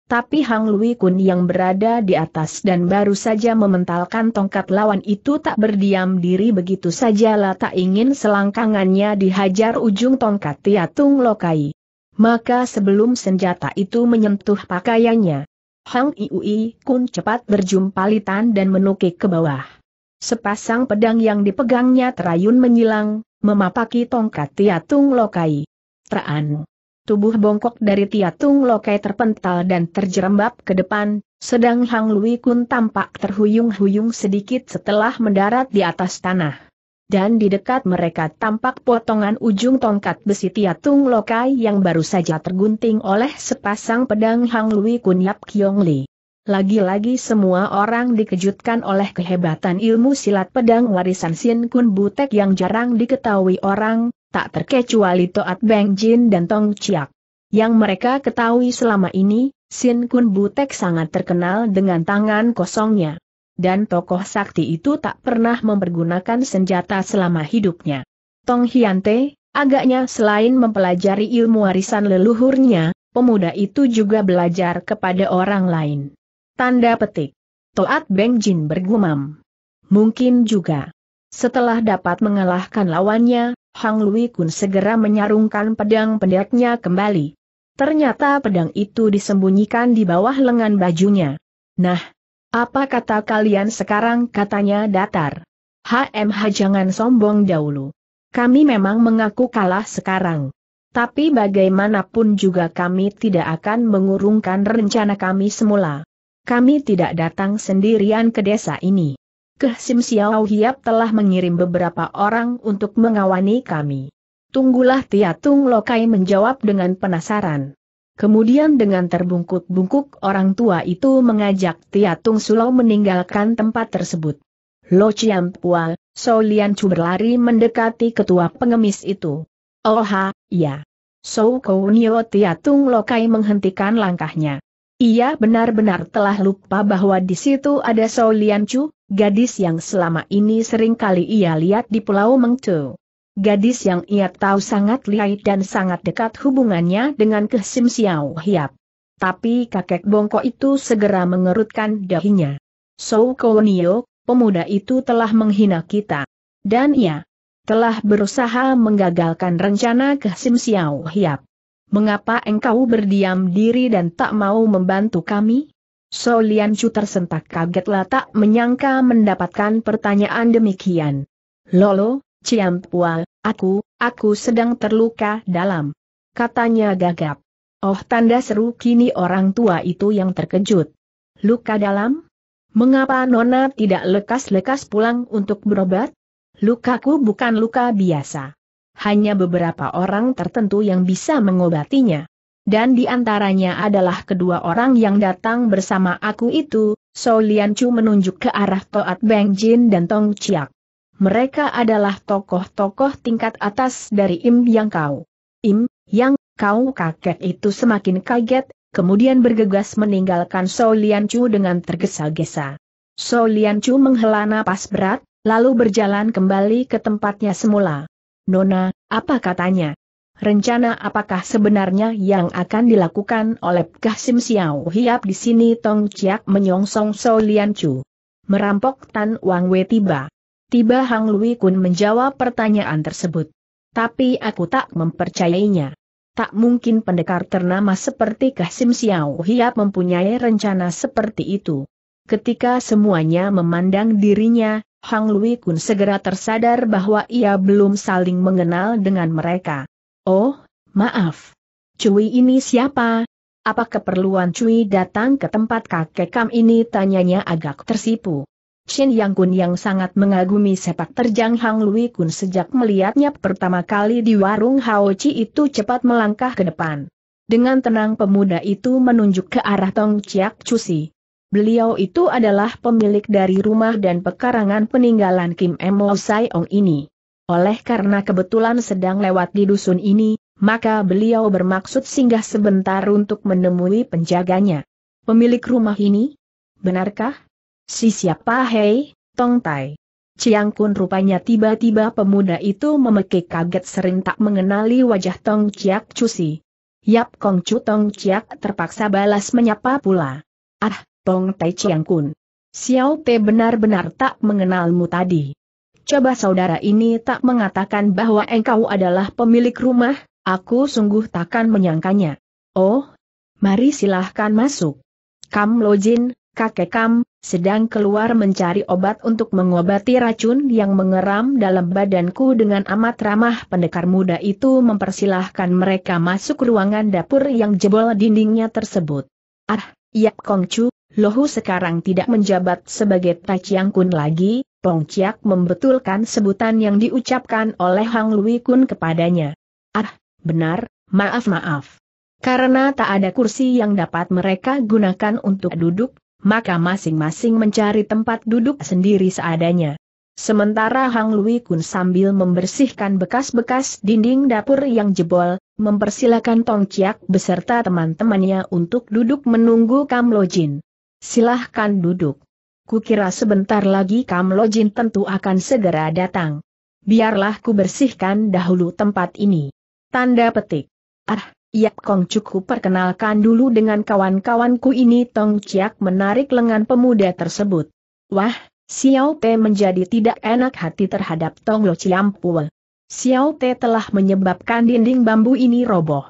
Tapi Hang Lui Kun yang berada di atas dan baru saja mementalkan tongkat lawan itu tak berdiam diri begitu sajalah tak ingin selangkangannya dihajar ujung tongkat Tiatung Lokai. Maka sebelum senjata itu menyentuh pakaiannya, Hang Iui Kun cepat berjumpalitan dan menukik ke bawah. Sepasang pedang yang dipegangnya terayun menyilang, memapaki tongkat Tiatung Lokai. Traan tubuh bongkok dari Tiatung Lokai terpental dan terjerembab ke depan, sedang Hang Lui Kun tampak terhuyung-huyung sedikit setelah mendarat di atas tanah. Dan di dekat mereka tampak potongan ujung tongkat besi Tiatung Lokai yang baru saja tergunting oleh sepasang pedang Hang Lui Kun Yap Kiong Li. Lagi-lagi semua orang dikejutkan oleh kehebatan ilmu silat pedang warisan Sin Kun Butek yang jarang diketahui orang, tak terkecuali Toat Beng Jin dan Tong Chiak. Yang mereka ketahui selama ini, Sin Kun Butek sangat terkenal dengan tangan kosongnya. Dan tokoh sakti itu tak pernah mempergunakan senjata selama hidupnya. Tong Hyante, agaknya selain mempelajari ilmu warisan leluhurnya, pemuda itu juga belajar kepada orang lain. Tanda petik. Toat Beng Jin bergumam. Mungkin juga. Setelah dapat mengalahkan lawannya, Hang Lui Kun segera menyarungkan pedang pendeknya kembali. Ternyata pedang itu disembunyikan di bawah lengan bajunya. Nah, apa kata kalian sekarang katanya datar? HMH jangan sombong dahulu. Kami memang mengaku kalah sekarang. Tapi bagaimanapun juga kami tidak akan mengurungkan rencana kami semula. Kami tidak datang sendirian ke desa ini. Kehsim Xiao Hiap telah mengirim beberapa orang untuk mengawani kami. Tunggulah Tiatung Lokai menjawab dengan penasaran. Kemudian dengan terbungkuk-bungkuk orang tua itu mengajak Tiatung Sulau meninggalkan tempat tersebut. Lo Chiam Pual, So Lian Chu berlari mendekati ketua pengemis itu. Oha, oh ya. So Kounio Tiatung Lokai menghentikan langkahnya. Ia benar-benar telah lupa bahwa di situ ada Lian Chu, Gadis yang selama ini sering kali ia lihat di Pulau Mengcu. Gadis yang ia tahu sangat lihai dan sangat dekat hubungannya dengan Kesim Xiao Hiap. Tapi kakek bongkok itu segera mengerutkan dahinya. So Kowonio, pemuda itu telah menghina kita. Dan ia telah berusaha menggagalkan rencana Kesim Xiao Hiap. Mengapa engkau berdiam diri dan tak mau membantu kami? So Lian Chu tersentak kagetlah tak menyangka mendapatkan pertanyaan demikian. Lolo, Ciampua, aku, aku sedang terluka dalam. Katanya gagap. Oh tanda seru kini orang tua itu yang terkejut. Luka dalam? Mengapa Nona tidak lekas-lekas pulang untuk berobat? Lukaku bukan luka biasa. Hanya beberapa orang tertentu yang bisa mengobatinya dan di antaranya adalah kedua orang yang datang bersama aku itu, So Lian Chu menunjuk ke arah Toat Beng Jin dan Tong Chiak. Mereka adalah tokoh-tokoh tingkat atas dari Im Yang Kau. Im, Yang, Kau kakek itu semakin kaget, kemudian bergegas meninggalkan So Lian Chu dengan tergesa-gesa. So Lian Chu menghela napas berat, lalu berjalan kembali ke tempatnya semula. Nona, apa katanya? Rencana apakah sebenarnya yang akan dilakukan oleh Kasim Xiao Hiap di sini Tong Chiak menyongsong So Lian Chu. Merampok Tan Wang Wei tiba. Tiba Hang Lui Kun menjawab pertanyaan tersebut. Tapi aku tak mempercayainya. Tak mungkin pendekar ternama seperti Kasim Xiao Hiap mempunyai rencana seperti itu. Ketika semuanya memandang dirinya, Hang Lui Kun segera tersadar bahwa ia belum saling mengenal dengan mereka. Oh, maaf. Cui ini siapa? Apa keperluan Cui datang ke tempat kakek Kam ini? Tanyanya agak tersipu. Chin Yang Kun yang sangat mengagumi sepak terjang Hang Lui Kun sejak melihatnya pertama kali di warung Hao Chi itu cepat melangkah ke depan. Dengan tenang pemuda itu menunjuk ke arah Tong Chiak Cusi. Beliau itu adalah pemilik dari rumah dan pekarangan peninggalan Kim Emo Sai Ong ini. Oleh karena kebetulan sedang lewat di dusun ini, maka beliau bermaksud singgah sebentar untuk menemui penjaganya. Pemilik rumah ini? Benarkah? Si siapa hei, Tong Tai? Ciang Kun rupanya tiba-tiba pemuda itu memekik kaget serentak mengenali wajah Tong Ciak Cusi. Yap Kong Chu Tong Chiak terpaksa balas menyapa pula. Ah, Tong Tai Ciang Kun. Xiao Te benar-benar tak mengenalmu tadi coba saudara ini tak mengatakan bahwa engkau adalah pemilik rumah, aku sungguh takkan menyangkanya. Oh, mari silahkan masuk. Kam Lojin, kakek Kam, sedang keluar mencari obat untuk mengobati racun yang mengeram dalam badanku dengan amat ramah pendekar muda itu mempersilahkan mereka masuk ruangan dapur yang jebol dindingnya tersebut. Ah, Yap Kongcu, Lohu sekarang tidak menjabat sebagai Tachiang Kun lagi, Pong Chiak membetulkan sebutan yang diucapkan oleh Hang Lui Kun kepadanya. Ah, benar, maaf-maaf. Karena tak ada kursi yang dapat mereka gunakan untuk duduk, maka masing-masing mencari tempat duduk sendiri seadanya. Sementara Hang Lui Kun sambil membersihkan bekas-bekas dinding dapur yang jebol, mempersilakan Tong Chiak beserta teman-temannya untuk duduk menunggu Kam Lo Jin. Silahkan duduk kukira sebentar lagi Lojin tentu akan segera datang. Biarlah ku bersihkan dahulu tempat ini. Tanda petik. Ah, Yap Kong cukup perkenalkan dulu dengan kawan-kawanku ini Tong Ciak menarik lengan pemuda tersebut. Wah, Xiao Te menjadi tidak enak hati terhadap Tong Lo Ciampul. Xiao Te telah menyebabkan dinding bambu ini roboh.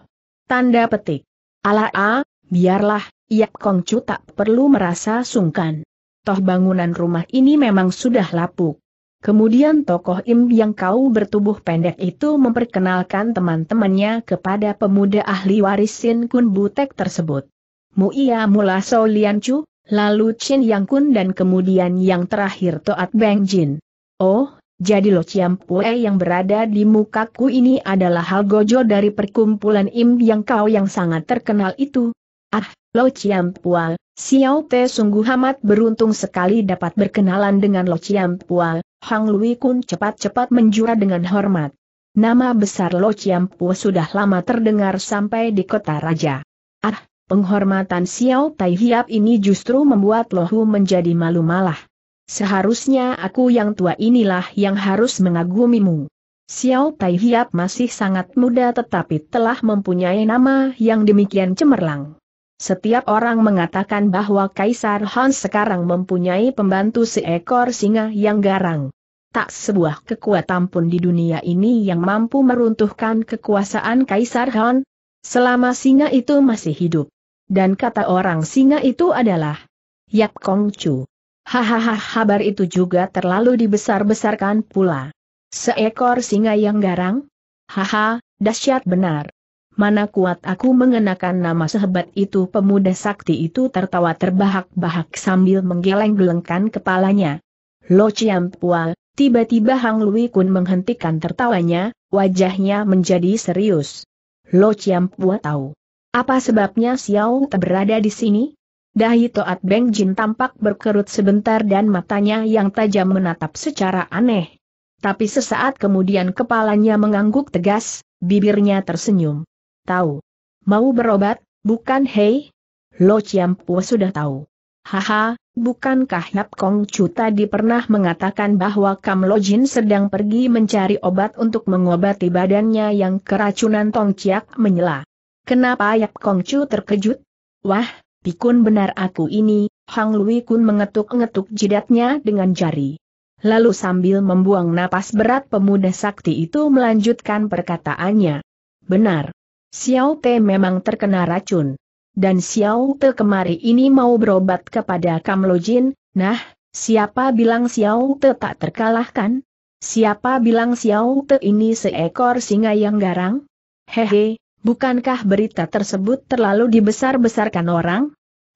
Tanda petik. Ala a, ah, biarlah, Yap Kong Cu tak perlu merasa sungkan toh bangunan rumah ini memang sudah lapuk. Kemudian tokoh Im yang kau bertubuh pendek itu memperkenalkan teman-temannya kepada pemuda ahli waris Sin Kun Butek tersebut. Muia ya mula So Lian Chu, lalu Chin Yang Kun dan kemudian yang terakhir Toat Beng Jin. Oh, jadi Lo Chiam Pue yang berada di mukaku ini adalah hal gojo dari perkumpulan Im yang kau yang sangat terkenal itu. Ah, Lo Chiam Pue, Xiao Te sungguh amat beruntung sekali dapat berkenalan dengan Lo Chiam Pua, Hang Lui Kun cepat-cepat menjura dengan hormat. Nama besar Lo Chiam Pua sudah lama terdengar sampai di kota raja. Ah, penghormatan Xiao Tai Hiap ini justru membuat Lo Hu menjadi malu malah. Seharusnya aku yang tua inilah yang harus mengagumimu. Xiao Tai Hiap masih sangat muda tetapi telah mempunyai nama yang demikian cemerlang. Setiap orang mengatakan bahwa Kaisar Han sekarang mempunyai pembantu seekor singa yang garang. Tak sebuah kekuatan pun di dunia ini yang mampu meruntuhkan kekuasaan Kaisar Han, selama singa itu masih hidup. Dan kata orang singa itu adalah Yap Kong Chu. Hahaha habar itu juga terlalu dibesar-besarkan pula. Seekor singa yang garang? Haha, dahsyat benar mana kuat aku mengenakan nama sehebat itu pemuda sakti itu tertawa terbahak-bahak sambil menggeleng-gelengkan kepalanya. Lo Chiam Pual, tiba-tiba Hang Lui Kun menghentikan tertawanya, wajahnya menjadi serius. Lo Chiam Pual tahu. Apa sebabnya Xiao Te berada di sini? Dahi Toat Beng Jin tampak berkerut sebentar dan matanya yang tajam menatap secara aneh. Tapi sesaat kemudian kepalanya mengangguk tegas, bibirnya tersenyum. Tahu. Mau berobat, bukan hei? Lo Pua sudah tahu. Haha, bukankah Yap Kong Chu tadi pernah mengatakan bahwa Kam Lo Jin sedang pergi mencari obat untuk mengobati badannya yang keracunan Tong Chiak menyela. Kenapa Yap Kong Chu terkejut? Wah, pikun benar aku ini, Hang Lui Kun mengetuk-ngetuk jidatnya dengan jari. Lalu sambil membuang napas berat pemuda sakti itu melanjutkan perkataannya. Benar. Xiao Te memang terkena racun. Dan Xiao Te kemari ini mau berobat kepada Kam Jin. nah, siapa bilang Xiao Te tak terkalahkan? Siapa bilang Xiao Te ini seekor singa yang garang? Hehe, bukankah berita tersebut terlalu dibesar-besarkan orang?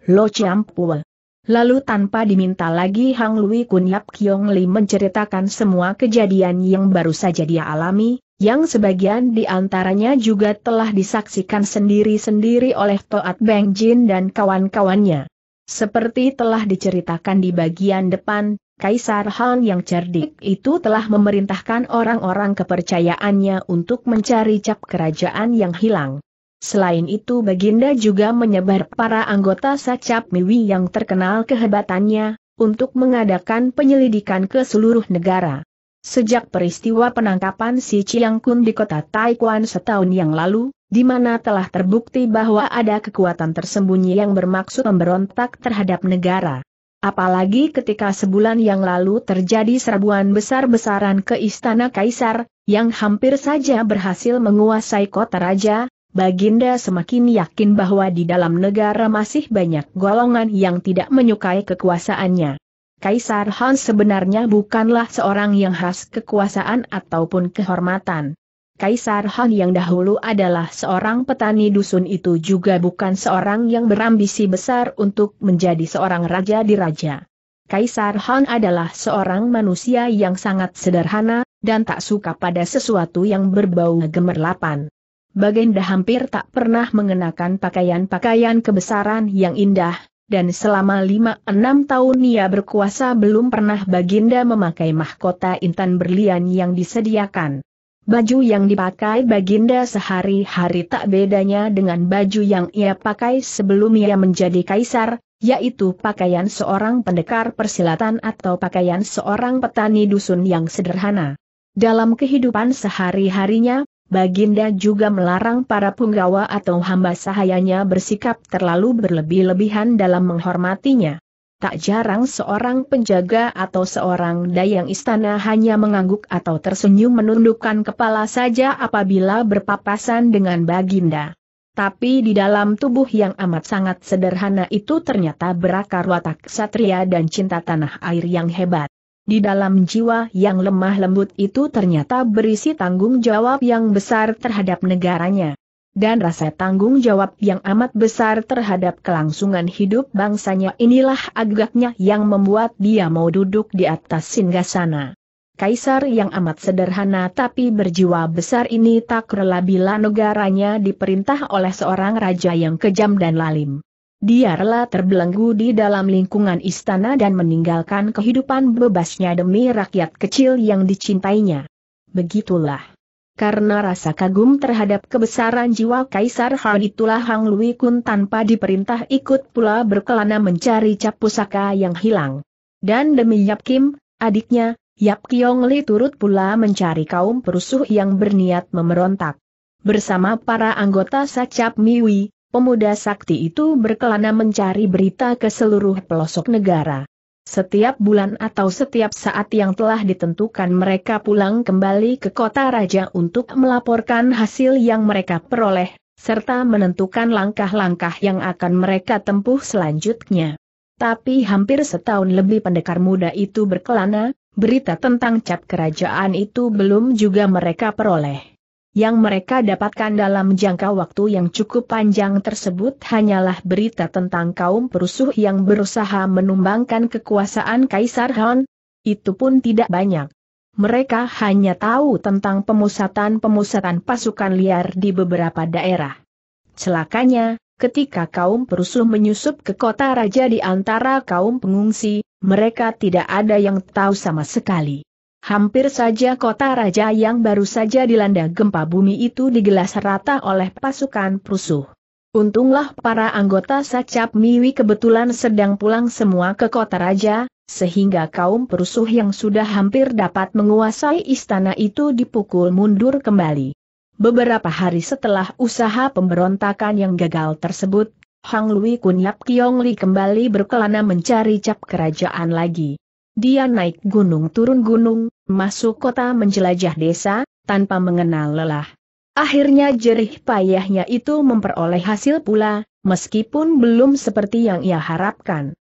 Lo campur. Lalu tanpa diminta lagi Hang Lui Kun Yap Kiong Li menceritakan semua kejadian yang baru saja dia alami, yang sebagian di antaranya juga telah disaksikan sendiri-sendiri oleh Toat Beng Jin dan kawan-kawannya. Seperti telah diceritakan di bagian depan, Kaisar Han yang cerdik itu telah memerintahkan orang-orang kepercayaannya untuk mencari cap kerajaan yang hilang. Selain itu Baginda juga menyebar para anggota Sacap Miwi yang terkenal kehebatannya, untuk mengadakan penyelidikan ke seluruh negara. Sejak peristiwa penangkapan si Chiang Kun di kota Taikuan setahun yang lalu, di mana telah terbukti bahwa ada kekuatan tersembunyi yang bermaksud memberontak terhadap negara. Apalagi ketika sebulan yang lalu terjadi serbuan besar-besaran ke Istana Kaisar, yang hampir saja berhasil menguasai kota raja, Baginda semakin yakin bahwa di dalam negara masih banyak golongan yang tidak menyukai kekuasaannya. Kaisar Han sebenarnya bukanlah seorang yang khas kekuasaan ataupun kehormatan. Kaisar Han yang dahulu adalah seorang petani dusun itu juga bukan seorang yang berambisi besar untuk menjadi seorang raja di raja. Kaisar Han adalah seorang manusia yang sangat sederhana, dan tak suka pada sesuatu yang berbau gemerlapan. Baginda hampir tak pernah mengenakan pakaian-pakaian kebesaran yang indah, dan selama 5 enam tahun ia berkuasa belum pernah Baginda memakai mahkota intan berlian yang disediakan. Baju yang dipakai Baginda sehari-hari tak bedanya dengan baju yang ia pakai sebelum ia menjadi kaisar, yaitu pakaian seorang pendekar persilatan atau pakaian seorang petani dusun yang sederhana. Dalam kehidupan sehari-harinya, Baginda juga melarang para punggawa atau hamba sahayanya bersikap terlalu berlebih-lebihan dalam menghormatinya. Tak jarang seorang penjaga atau seorang dayang istana hanya mengangguk atau tersenyum menundukkan kepala saja apabila berpapasan dengan Baginda. Tapi di dalam tubuh yang amat sangat sederhana itu ternyata berakar watak satria dan cinta tanah air yang hebat. Di dalam jiwa yang lemah lembut itu ternyata berisi tanggung jawab yang besar terhadap negaranya. Dan rasa tanggung jawab yang amat besar terhadap kelangsungan hidup bangsanya inilah agaknya yang membuat dia mau duduk di atas singgasana. Kaisar yang amat sederhana tapi berjiwa besar ini tak rela bila negaranya diperintah oleh seorang raja yang kejam dan lalim dia rela terbelenggu di dalam lingkungan istana dan meninggalkan kehidupan bebasnya demi rakyat kecil yang dicintainya. Begitulah. Karena rasa kagum terhadap kebesaran jiwa Kaisar Han itulah Hang Lui Kun tanpa diperintah ikut pula berkelana mencari cap pusaka yang hilang. Dan demi Yap Kim, adiknya, Yap Kiong Li turut pula mencari kaum perusuh yang berniat memberontak. Bersama para anggota Sacap Miwi, Pemuda sakti itu berkelana mencari berita ke seluruh pelosok negara. Setiap bulan atau setiap saat yang telah ditentukan mereka pulang kembali ke kota raja untuk melaporkan hasil yang mereka peroleh, serta menentukan langkah-langkah yang akan mereka tempuh selanjutnya. Tapi hampir setahun lebih pendekar muda itu berkelana, berita tentang cap kerajaan itu belum juga mereka peroleh. Yang mereka dapatkan dalam jangka waktu yang cukup panjang tersebut hanyalah berita tentang kaum perusuh yang berusaha menumbangkan kekuasaan Kaisar Han. Itu pun tidak banyak. Mereka hanya tahu tentang pemusatan-pemusatan pasukan liar di beberapa daerah. Celakanya, ketika kaum perusuh menyusup ke kota raja di antara kaum pengungsi, mereka tidak ada yang tahu sama sekali. Hampir saja kota raja yang baru saja dilanda gempa bumi itu digelas rata oleh pasukan perusuh. Untunglah para anggota Sacap Miwi kebetulan sedang pulang semua ke kota raja, sehingga kaum perusuh yang sudah hampir dapat menguasai istana itu dipukul mundur kembali. Beberapa hari setelah usaha pemberontakan yang gagal tersebut, Hang Lui Kun Yap Kiong Li kembali berkelana mencari cap kerajaan lagi. Dia naik gunung turun gunung, masuk kota menjelajah desa, tanpa mengenal lelah. Akhirnya jerih payahnya itu memperoleh hasil pula, meskipun belum seperti yang ia harapkan.